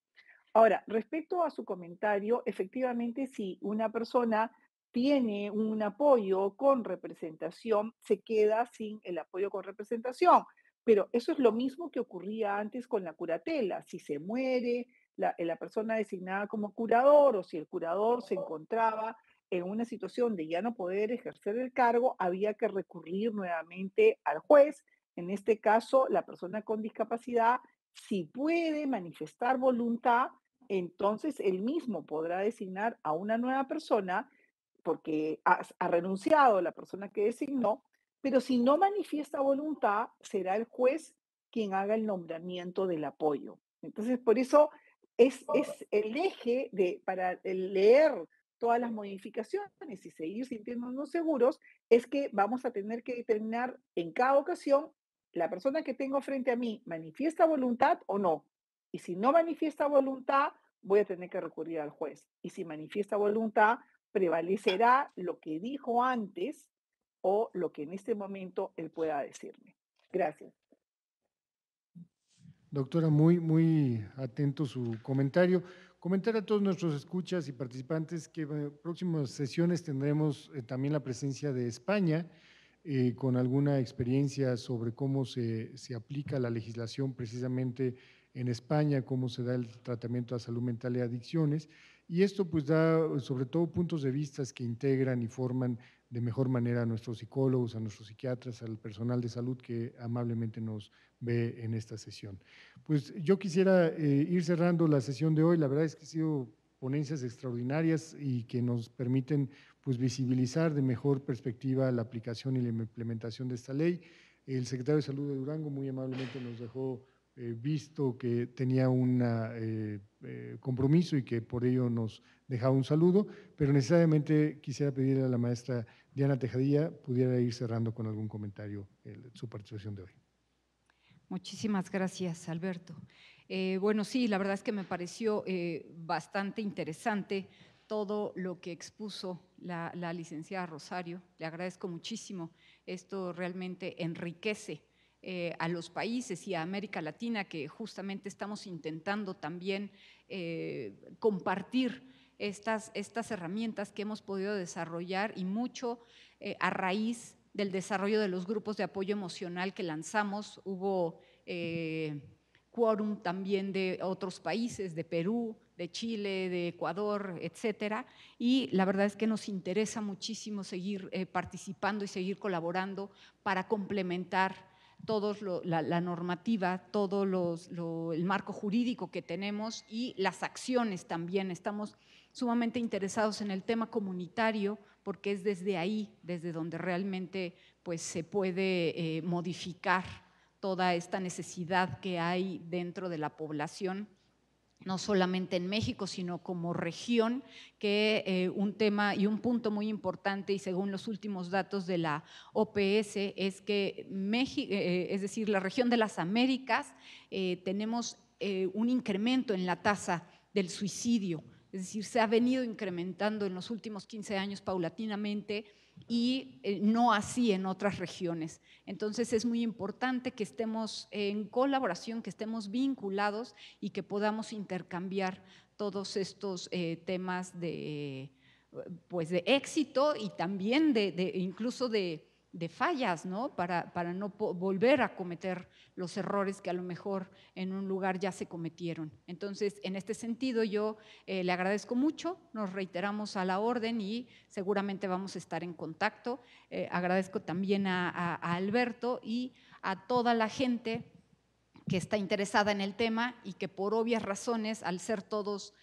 D: Ahora, respecto a su comentario, efectivamente, si una persona tiene un apoyo con representación, se queda sin el apoyo con representación. Pero eso es lo mismo que ocurría antes con la curatela. Si se muere, eh, la, persona designada como curador o si el curador se encontraba en una situación de ya no poder ejercer el cargo, había que recurrir nuevamente al juez. En este caso, la persona con discapacidad, si puede manifestar voluntad, entonces él mismo podrá designar a una nueva persona porque ha, ha renunciado la persona que designó, pero si no manifiesta voluntad, será el juez quien haga el nombramiento del apoyo. Entonces, por eso es, el eje de, para leer todas las modificaciones y seguir sintiéndonos seguros, es que vamos a tener que determinar en cada ocasión, la persona que tengo frente a mí manifiesta voluntad o no. Y si no manifiesta voluntad, voy a tener que recurrir al juez. Y si manifiesta voluntad, prevalecerá lo que dijo antes o lo que en este momento él pueda decirme. Gracias.
B: Doctora, muy, muy atento su comentario. Comentar a todos nuestros escuchas y participantes que en eh, próximas sesiones tendremos eh, también la presencia de España eh, con alguna experiencia sobre cómo se, se, aplica la legislación precisamente en España, cómo se da el tratamiento a salud mental y adicciones. Y esto pues da sobre todo puntos de vista que integran y forman de mejor manera a nuestros psicólogos, a nuestros psiquiatras, al personal de salud que amablemente nos ve en esta sesión. Pues yo quisiera eh, ir cerrando la sesión de hoy. La verdad es que ha sido ponencias extraordinarias y que nos permiten pues, visibilizar de mejor perspectiva la aplicación y la implementación de esta ley. El secretario de Salud de Durango muy amablemente nos dejó visto que tenía un eh, eh, compromiso y que por ello nos dejaba un saludo, pero necesariamente quisiera pedirle a la maestra Diana Tejadilla pudiera ir cerrando con algún comentario su participación de hoy.
A: Muchísimas gracias, Alberto. Eh, bueno, sí, la verdad es que me pareció bastante interesante todo lo que expuso la, la, licenciada Rosario. Le agradezco muchísimo. Esto realmente enriquece eh, a los países y a América Latina, que justamente estamos intentando también eh, compartir estas, estas herramientas que hemos podido desarrollar y mucho eh, a raíz del desarrollo de los grupos de apoyo emocional que lanzamos. Hubo quórum también de otros países, de Perú, de Chile, de Ecuador, etcétera. Y la verdad es que nos interesa muchísimo seguir participando y seguir colaborando para complementar toda la, normativa, todo el marco jurídico que tenemos y las acciones también. Estamos sumamente interesados en el tema comunitario porque es desde ahí, desde donde realmente pues, se puede eh, modificar toda esta necesidad que hay dentro de la población no solamente en México, sino como región, que eh, un tema y un punto muy importante, y según los últimos datos de la OPS, es que México, eh, eh, es decir, la región de las Américas, tenemos un incremento en la tasa del suicidio, es decir, se ha venido incrementando en los últimos 15 años paulatinamente y eh, no así en otras regiones. Entonces es muy importante que estemos en colaboración, que estemos vinculados y que podamos intercambiar todos estos eh, temas de, pues de éxito y también de incluso de, de fallas, ¿no? Para, para no volver a cometer los errores que a lo mejor en un lugar ya se cometieron. Entonces, en este sentido, yo eh, le agradezco mucho, nos reiteramos a la orden y seguramente vamos a estar en contacto. Eh, agradezco también a, a Alberto y a toda la gente que está interesada en el tema y que por obvias razones, al ser todos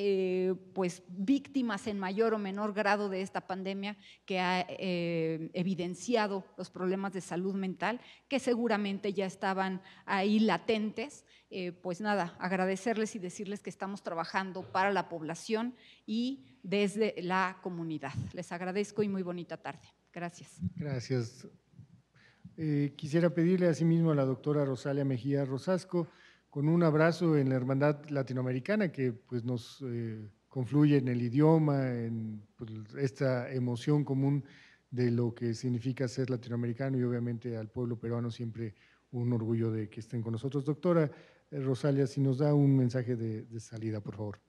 A: eh, pues, víctimas en mayor o menor grado de esta pandemia que ha eh, evidenciado los problemas de salud mental, que seguramente ya estaban ahí latentes. Eh, pues nada, agradecerles y decirles que estamos trabajando para la población y desde la comunidad. Les agradezco y muy bonita tarde. Gracias.
B: Gracias. quisiera pedirle asimismo a la doctora Rosalia Mejía Rosasco con un abrazo en la hermandad latinoamericana que pues, nos eh, confluye en el idioma, en pues, esta emoción común de lo que significa ser latinoamericano y obviamente al pueblo peruano siempre un orgullo de que estén con nosotros. Doctora eh, Rosalia, si nos da un mensaje de, salida, por favor.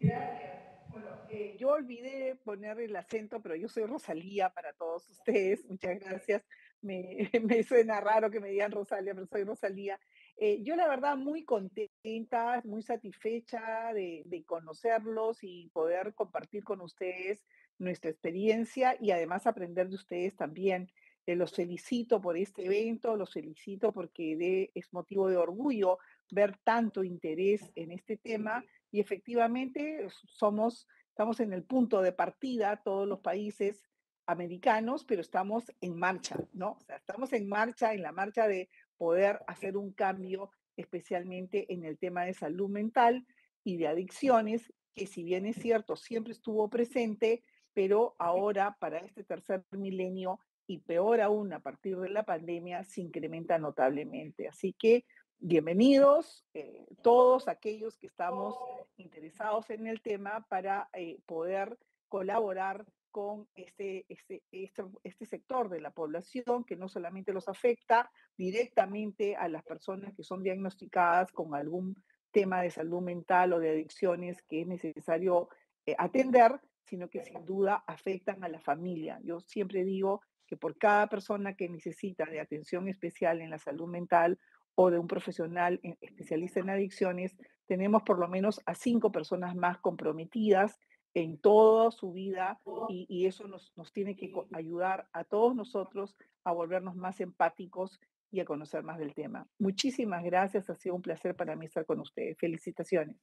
D: Gracias. Bueno, eh, yo olvidé poner el acento, pero yo soy Rosalía para todos ustedes. Muchas gracias. Me, (laughs) me suena raro que me digan Rosalia, pero soy Rosalía. Eh, yo la verdad muy contenta, muy satisfecha de, conocerlos y poder compartir con ustedes nuestra experiencia y además aprender de ustedes también. Eh, los felicito por este evento, los felicito porque de, es motivo de orgullo ver tanto interés en este tema y efectivamente somos, estamos en el punto de partida todos los países americanos, pero estamos en marcha, ¿no? O sea, estamos en marcha, en la marcha de poder hacer un cambio especialmente en el tema de salud mental y de adicciones, que si bien es cierto, siempre estuvo presente, pero ahora para este tercer milenio y peor aún a partir de la pandemia se incrementa notablemente. Así que bienvenidos eh, todos aquellos que estamos oh. interesados en el tema para eh, poder colaborar con este este, este, este, sector de la población que no solamente los afecta directamente a las personas que son diagnosticadas con algún tema de salud mental o de adicciones que es necesario eh, atender, sino que sin duda afectan a la familia. Yo siempre digo que por cada persona que necesita de atención especial en la salud mental o de un profesional eh, especialista en adicciones, tenemos por lo menos a cinco personas más comprometidas en toda su vida y, eso nos, tiene que ayudar a todos nosotros a volvernos más empáticos y a conocer más del tema. Muchísimas gracias, ha sido un placer para mí estar con ustedes. Felicitaciones.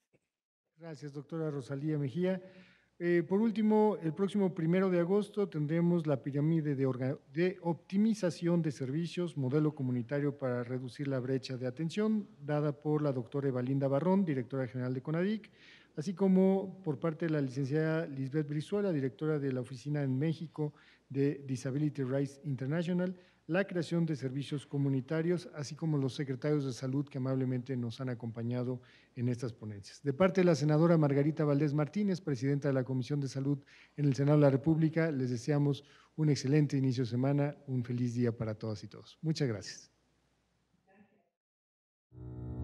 B: Gracias, doctora Rosalía Mejía. Eh, por último, el próximo primero de agosto tendremos la pirámide de, de, optimización de servicios, modelo comunitario para reducir la brecha de atención, dada por la doctora Evalinda Barrón, directora general de CONADIC así como por parte de la licenciada Lisbeth Brizuela, directora de la Oficina en México de Disability Rights International, la creación de servicios comunitarios, así como los secretarios de salud que amablemente nos han acompañado en estas ponencias. De parte de la senadora Margarita Valdés Martínez, presidenta de la Comisión de Salud en el Senado de la República, les deseamos un excelente inicio de semana, un feliz día para todas y todos. Muchas gracias. gracias.